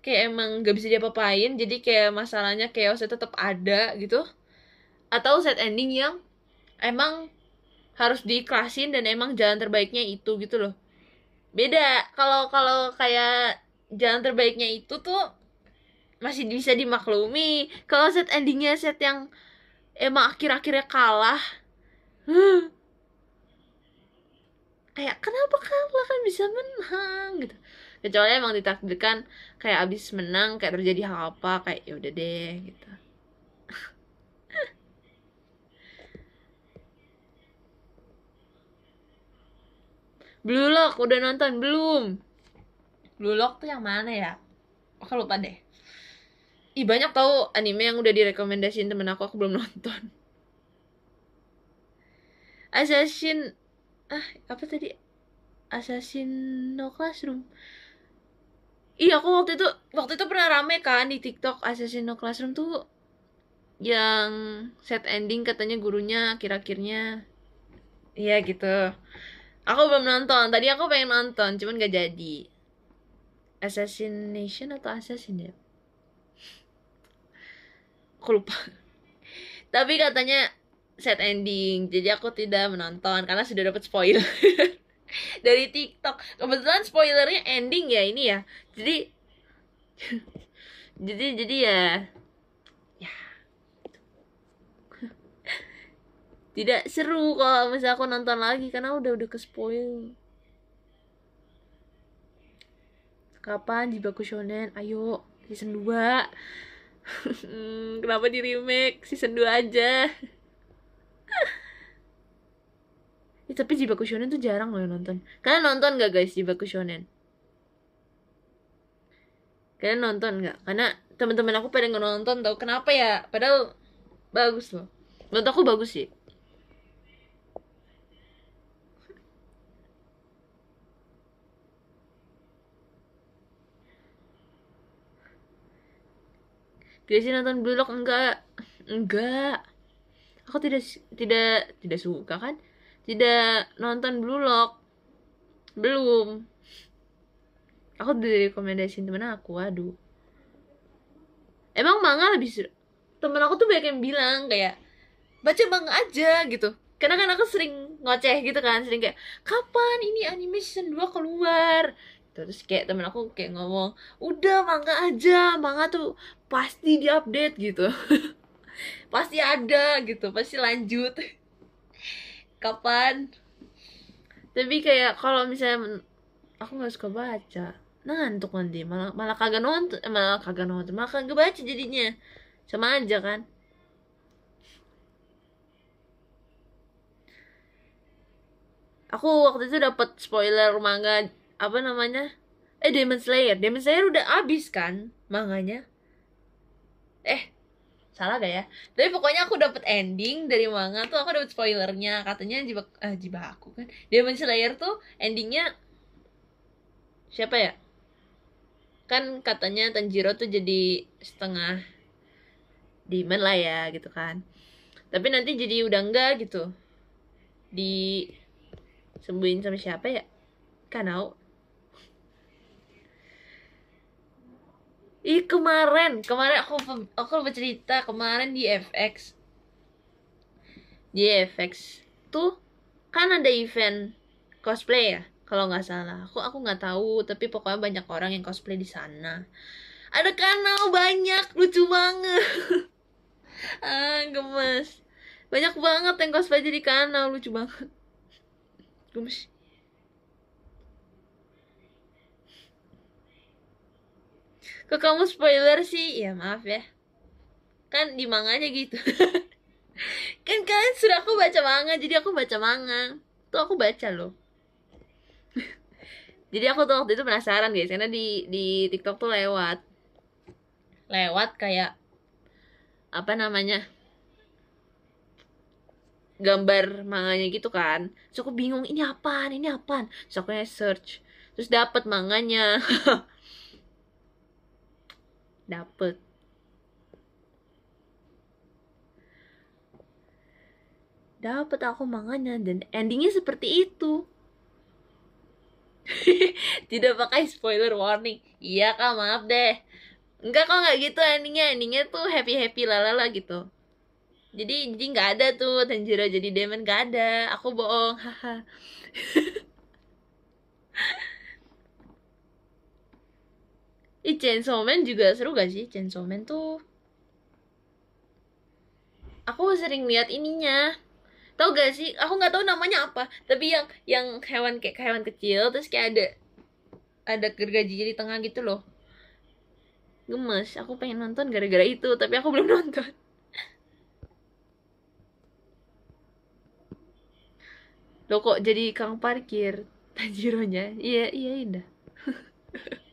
kayak emang gak bisa diapa-apain jadi kayak masalahnya chaosnya tetap ada gitu atau set ending yang emang harus diklasin dan emang jalan terbaiknya itu gitu loh beda kalau kalau kayak jalan terbaiknya itu tuh masih bisa dimaklumi kalau set endingnya set yang emang akhir-akhirnya kalah kayak kenapa kalah kan bisa menang gitu kecuali emang ditakdirkan kayak abis menang kayak terjadi hal apa kayak ya udah deh gitu Blue Lock udah nonton belum? Blue Lock tuh yang mana ya? Aku lupa deh. Ih banyak tau anime yang udah direkomendasiin temen aku, aku belum nonton. Assassin ah apa tadi Assassin No Classroom iya aku waktu itu waktu itu pernah rame kan di TikTok Assassin No Classroom tuh yang set ending katanya gurunya kira akhirnya iya gitu aku belum nonton tadi aku pengen nonton cuman gak jadi assassination atau assassin ya aku lupa tapi katanya set ending jadi aku tidak menonton karena sudah dapat spoiler dari TikTok kebetulan spoilernya ending ya ini ya jadi jadi jadi ya ya tidak seru kalau misalnya aku nonton lagi karena udah udah ke spoil kapan di Jibaku Shonen ayo season 2 hmm, kenapa di remake season 2 aja ya, tapi Jibaku Shonen tuh jarang loh yang nonton. Kalian nonton gak guys Jibaku Shonen? Kalian nonton gak? Karena teman-teman aku pada nggak nonton tau kenapa ya? Padahal bagus loh. Menurut aku bagus sih. Gracie nonton Blue Lock enggak? Enggak aku tidak tidak tidak suka kan tidak nonton Blue Lock belum aku direkomendasiin temen aku aduh emang manga lebih seru temen aku tuh banyak yang bilang kayak baca manga aja gitu karena kan aku sering ngoceh gitu kan sering kayak kapan ini animation dua keluar terus kayak temen aku kayak ngomong udah manga aja manga tuh pasti diupdate gitu pasti ada gitu pasti lanjut kapan tapi kayak kalau misalnya aku nggak suka baca ngantuk nanti malah malah kagak nonton eh, malah kagak nonton malah kagak baca jadinya sama aja kan aku waktu itu dapat spoiler manga apa namanya eh Demon Slayer Demon Slayer udah abis kan manganya eh salah gak ya tapi pokoknya aku dapat ending dari manga tuh aku dapat spoilernya katanya jibak uh, eh, jibak aku kan Demon Slayer tuh endingnya siapa ya kan katanya Tanjiro tuh jadi setengah demon lah ya gitu kan tapi nanti jadi udah enggak gitu di sembuhin sama siapa ya kanau Ih kemarin, kemarin aku aku lupa cerita kemarin di FX. Di FX tuh kan ada event cosplay ya, kalau nggak salah. Aku aku nggak tahu, tapi pokoknya banyak orang yang cosplay di sana. Ada kanal banyak, lucu banget. ah, gemes. Banyak banget yang cosplay jadi kanal, lucu banget. Gemes. ke kamu spoiler sih ya maaf ya kan di manganya gitu kan kalian suruh aku baca manga jadi aku baca manga tuh aku baca loh jadi aku tuh waktu itu penasaran guys karena di di TikTok tuh lewat lewat kayak apa namanya gambar manganya gitu kan terus aku bingung ini apaan ini apaan terus aku search terus dapat manganya dapet dapet aku manganya dan endingnya seperti itu tidak pakai spoiler warning iya kak maaf deh enggak kok nggak gitu endingnya endingnya tuh happy happy lalala gitu jadi jadi nggak ada tuh Tanjiro jadi demon nggak ada aku bohong haha Ih, Chainsaw Man juga seru gak sih? Chainsaw Man tuh aku sering lihat ininya tau gak sih aku gak tahu namanya apa tapi yang yang hewan kayak hewan kecil terus kayak ada ada gergaji di tengah gitu loh gemes aku pengen nonton gara-gara itu tapi aku belum nonton Loh kok jadi kang parkir Tanjironya iya iya indah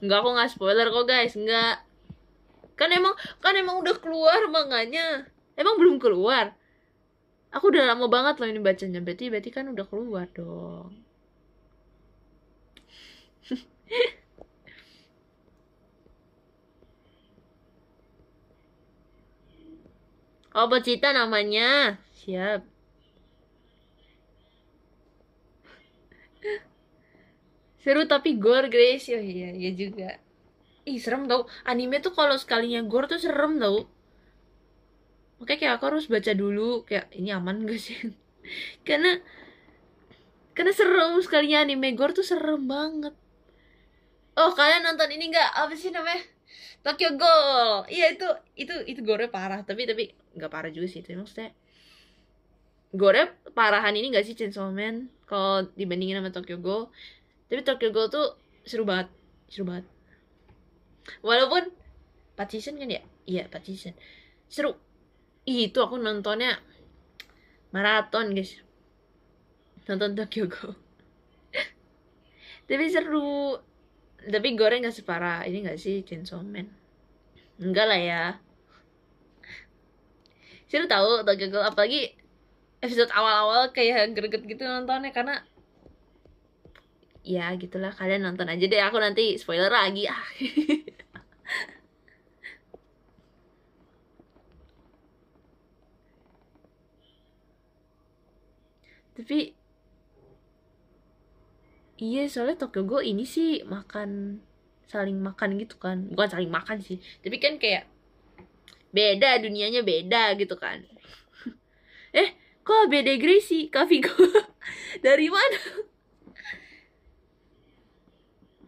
Enggak, aku nggak spoiler kok guys, enggak. Kan emang kan emang udah keluar manganya. Emang belum keluar. Aku udah lama banget loh ini bacanya. Berarti berarti kan udah keluar dong. oh, Bocita namanya. Siap. seru tapi gore Grace oh iya iya juga ih serem tau anime tuh kalau sekalinya gore tuh serem tau Oke kayak aku harus baca dulu kayak ini aman gak sih karena karena serem sekalinya anime gore tuh serem banget oh kalian nonton ini nggak apa sih namanya Tokyo Ghoul iya itu itu itu gore parah tapi tapi nggak parah juga sih itu maksudnya gore parahan ini gak sih Chainsaw Man kalau dibandingin sama Tokyo Ghoul tapi Tokyo Ghoul tuh seru banget seru banget walaupun 4 season kan ya iya 4 season seru Ih, itu aku nontonnya maraton guys nonton Tokyo Ghoul tapi seru tapi goreng gak separah ini gak sih Chainsaw Man enggak lah ya seru tahu Tokyo Ghoul apalagi episode awal-awal kayak greget gitu nontonnya karena ya gitulah kalian nonton aja deh aku nanti spoiler lagi ah tapi iya soalnya Tokyo Go ini sih makan saling makan gitu kan bukan saling makan sih tapi kan kayak beda dunianya beda gitu kan eh kok beda Gracie Kak dari mana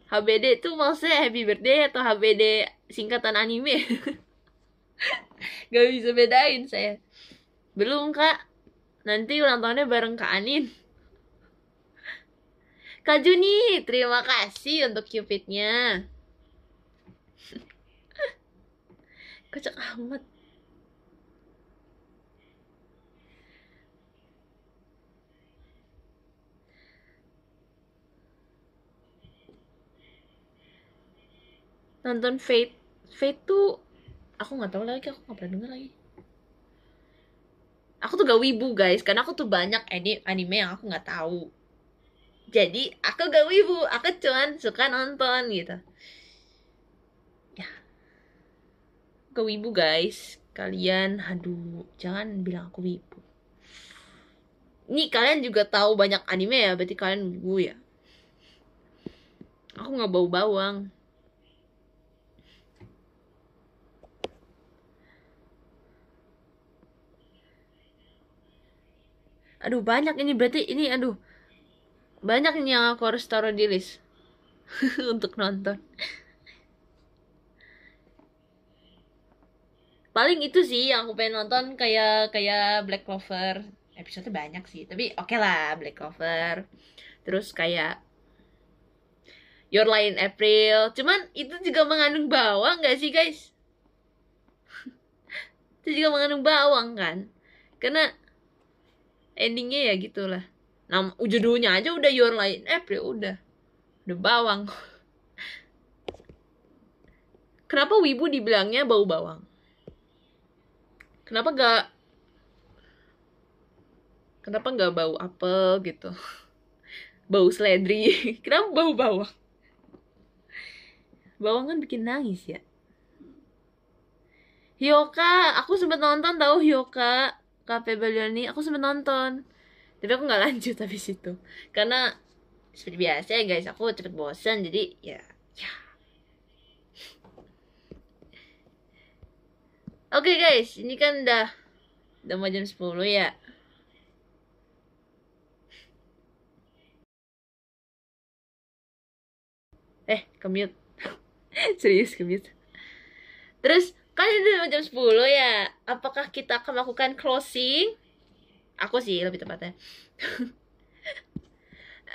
HBD itu maksudnya Happy Birthday atau HBD singkatan anime? Gak bisa bedain saya. Belum kak, nanti ulang tahunnya bareng Kak Anin. Kak Juni, terima kasih untuk cupidnya. Kocak amat. nonton Fate Fate tuh aku nggak tahu lagi aku nggak pernah denger lagi aku tuh gak wibu guys karena aku tuh banyak anime yang aku nggak tahu jadi aku gak wibu aku cuman suka nonton gitu ya gak wibu guys kalian aduh jangan bilang aku wibu ini kalian juga tahu banyak anime ya berarti kalian wibu ya aku nggak bau bawang aduh banyak ini berarti ini aduh banyak ini yang aku harus taruh di list untuk nonton paling itu sih yang aku pengen nonton kayak kayak Black Clover episode banyak sih tapi oke okay lah Black Clover terus kayak Your Line April cuman itu juga mengandung bawang gak sih guys itu juga mengandung bawang kan karena endingnya ya gitulah nah judulnya aja udah your line April ya udah udah bawang kenapa wibu dibilangnya bau bawang kenapa gak kenapa gak bau apel gitu bau seledri kenapa bau bawang bawang kan bikin nangis ya Hyoka, aku sempat nonton tahu Hyoka. Cafe Balioni, aku sempat nonton tapi aku nggak lanjut habis itu karena seperti biasa ya guys aku cepet bosen jadi ya ya oke okay guys ini kan udah udah mau jam 10 ya eh commute serius commute terus kan itu jam 10 ya apakah kita akan melakukan closing aku sih lebih tepatnya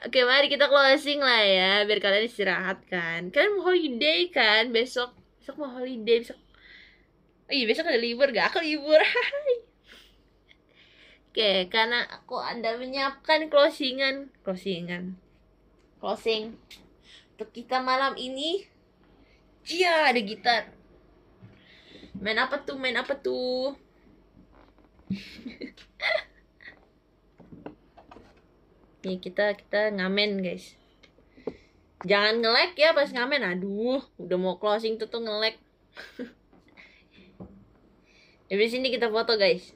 Oke mari kita closing lah ya biar kalian istirahat kan kalian mau holiday kan besok besok mau holiday besok oh, iya besok ada libur gak aku libur hai Oke, karena aku anda menyiapkan closingan, closingan, closing untuk kita malam ini. Cia ada gitar. Main apa tuh? Main apa tuh? Nih kita kita ngamen guys. Jangan ngelek ya pas ngamen. Aduh, udah mau closing tuh tuh ngelek. di sini kita foto guys.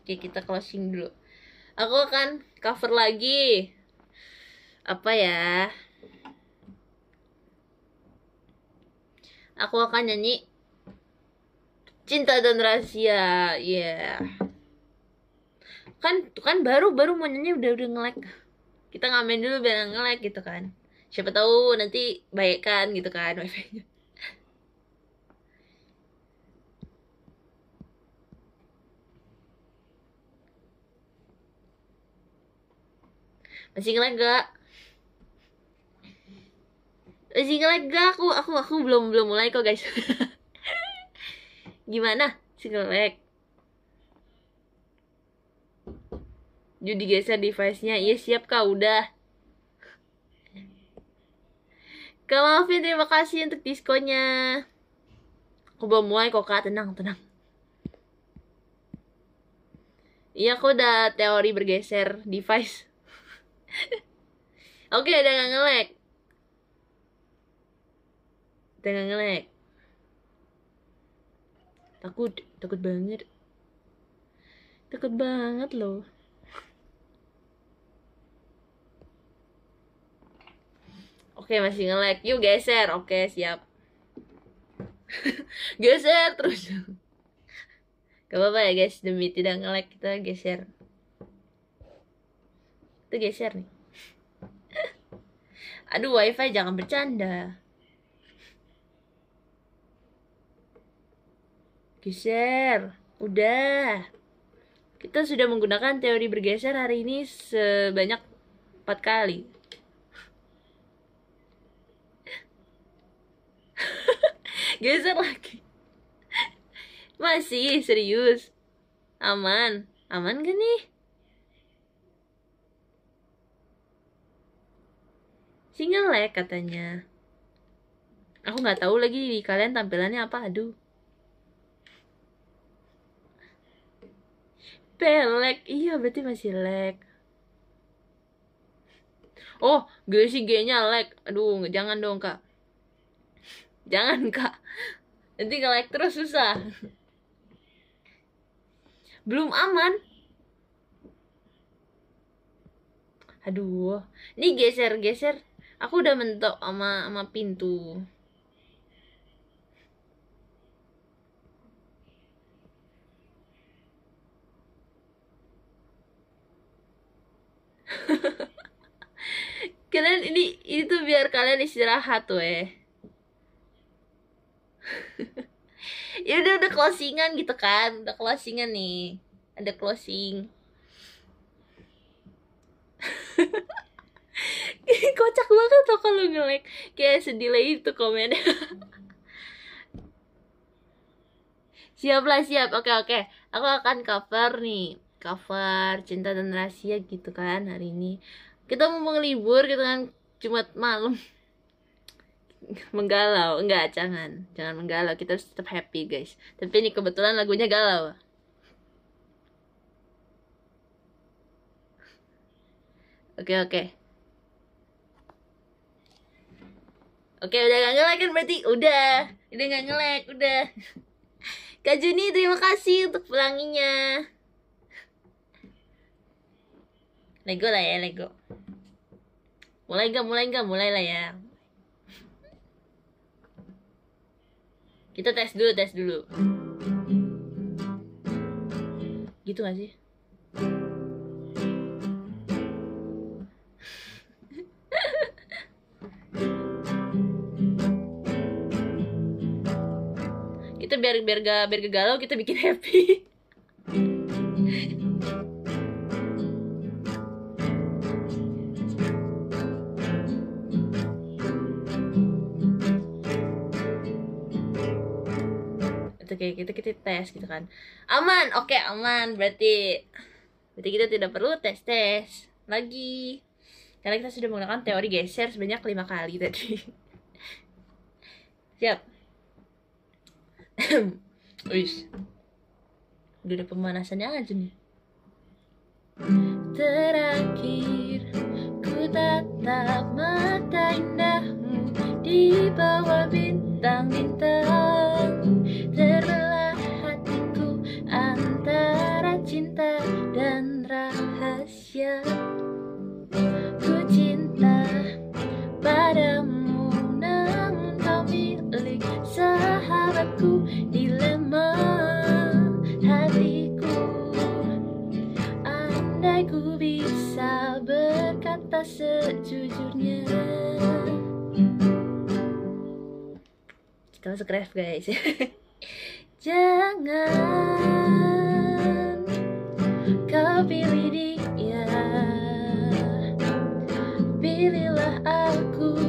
Oke, kita closing dulu. Aku akan cover lagi. Apa ya? Aku akan nyanyi cinta dan rahasia ya kan tuh kan baru baru mau udah udah ngelek kita ngamen dulu biar ngelek gitu kan siapa tahu nanti baik kan gitu kan wifi nya masih ngelag gak masih ngelag gak aku aku aku belum belum mulai kok guys Gimana? Ciglek. Judi geser device-nya. Iya siap kak, udah. Kak Alvin, terima kasih untuk diskonnya. Aku belum mulai kok kak, tenang, tenang. Iya, aku udah teori bergeser device. Oke, okay, udah gak ngelek. Udah gak ngelek takut takut banget takut banget loh Oke masih nge-lag Yuk geser Oke siap Geser terus Gak apa-apa ya guys Demi tidak nge-lag kita geser Itu geser nih Aduh wifi jangan bercanda geser udah kita sudah menggunakan teori bergeser hari ini sebanyak empat kali geser lagi masih serius aman aman gak kan nih single lag katanya aku nggak tahu lagi di kalian tampilannya apa aduh pelek iya berarti masih lag oh gue G nya lag aduh jangan dong kak jangan kak nanti nge lag terus susah belum aman aduh ini geser geser aku udah mentok sama sama pintu kalian ini itu biar kalian istirahat weh ya udah udah closingan gitu kan udah closingan nih ada closing kocak banget tuh kalau ngelek kayak sedelay itu komennya siap lah siap oke oke aku akan cover nih cover cinta dan rahasia gitu kan hari ini kita mau libur gitu kan Jumat malam menggalau enggak jangan jangan menggalau kita harus tetap happy guys tapi ini kebetulan lagunya galau oke oke Oke udah gak ngelag kan berarti Udah Udah gak ngelag Udah Kak Juni terima kasih untuk pelanginya Lego lah ya Lego mulai enggak mulai enggak mulai lah ya kita tes dulu tes dulu gitu gak sih kita biar biar gak biar gak galau kita bikin happy gitu kayak gitu kita tes gitu kan aman oke okay, aman berarti berarti kita tidak perlu tes tes lagi karena kita sudah menggunakan teori geser sebanyak lima kali tadi siap wis udah ada pemanasannya aja nih terakhir ku tatap mata indahmu di bawah bintang-bintang antara cinta dan rahasia Ku cinta padamu namun kau milik sahabatku Dilema hatiku Andai ku bisa berkata sejujurnya Kita masuk ref guys Jangan kau pilih dia Pilihlah aku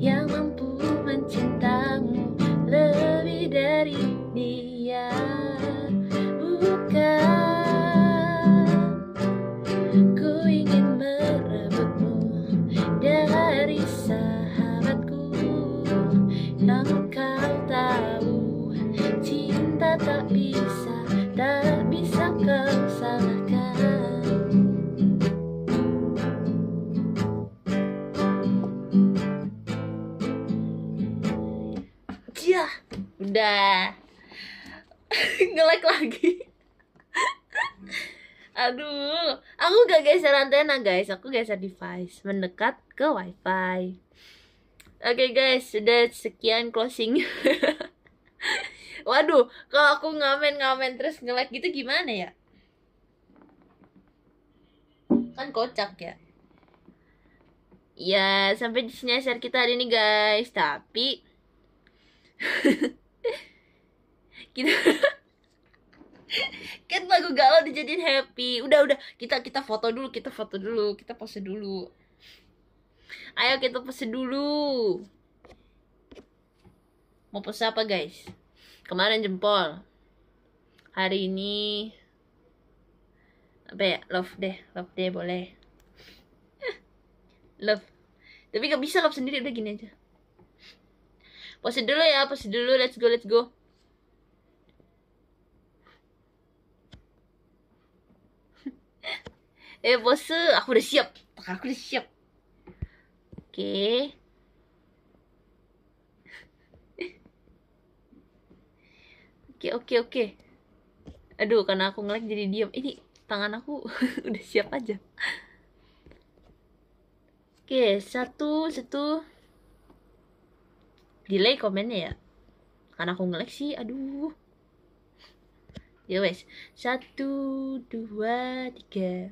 yang mampu mencintamu lebih dari dia udah ngelek lagi aduh aku gak geser antena guys aku geser device mendekat ke wifi oke okay, guys sudah sekian closing waduh kalau aku ngamen-ngamen terus ngelek gitu gimana ya kan kocak ya ya sampai di sini share kita hari ini guys tapi gitu kan lagu galau dijadiin happy udah udah kita kita foto dulu kita foto dulu kita pose dulu ayo kita pose dulu mau pose apa guys kemarin jempol hari ini apa ya love deh love deh boleh love tapi gak bisa love sendiri udah gini aja pose dulu ya pose dulu let's go let's go eh bos aku udah siap aku udah siap oke okay. oke okay, oke okay, okay. aduh karena aku ngelag jadi diam ini eh, tangan aku udah siap aja oke okay, satu satu delay komennya ya karena aku ngelag sih aduh ya wes satu dua tiga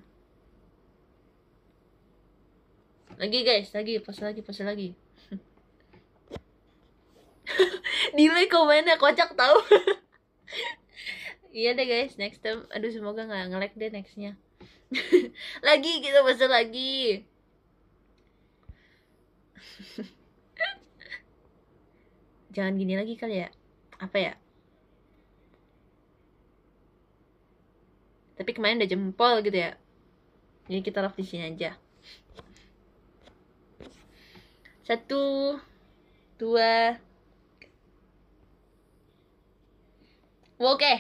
lagi guys lagi pas lagi pas lagi delay komennya kocak tau iya deh guys next time aduh semoga nggak ngelek deh nextnya lagi kita pas lagi jangan gini lagi kali ya apa ya tapi kemarin udah jempol gitu ya jadi kita love di sini aja satu dua oke okay.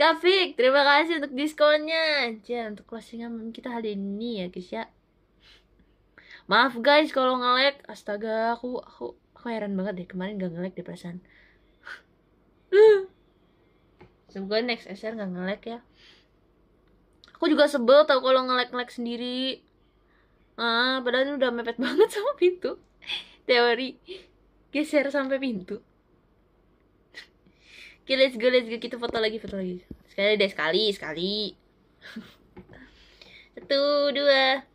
Kafik, terima kasih untuk diskonnya. aja untuk closing kita hari ini ya guys ya. Maaf guys kalau ngelek. Astaga, aku aku aku heran banget deh kemarin gak ngelek di perasaan. semoga next SR nggak ngelek ya aku juga sebel tau kalau ngelek-ngelek sendiri ah padahal ini udah mepet banget sama pintu teori geser sampai pintu Oke, okay, let's go, let's go. Kita foto lagi, foto lagi. Sekali deh, sekali, sekali. Satu, dua.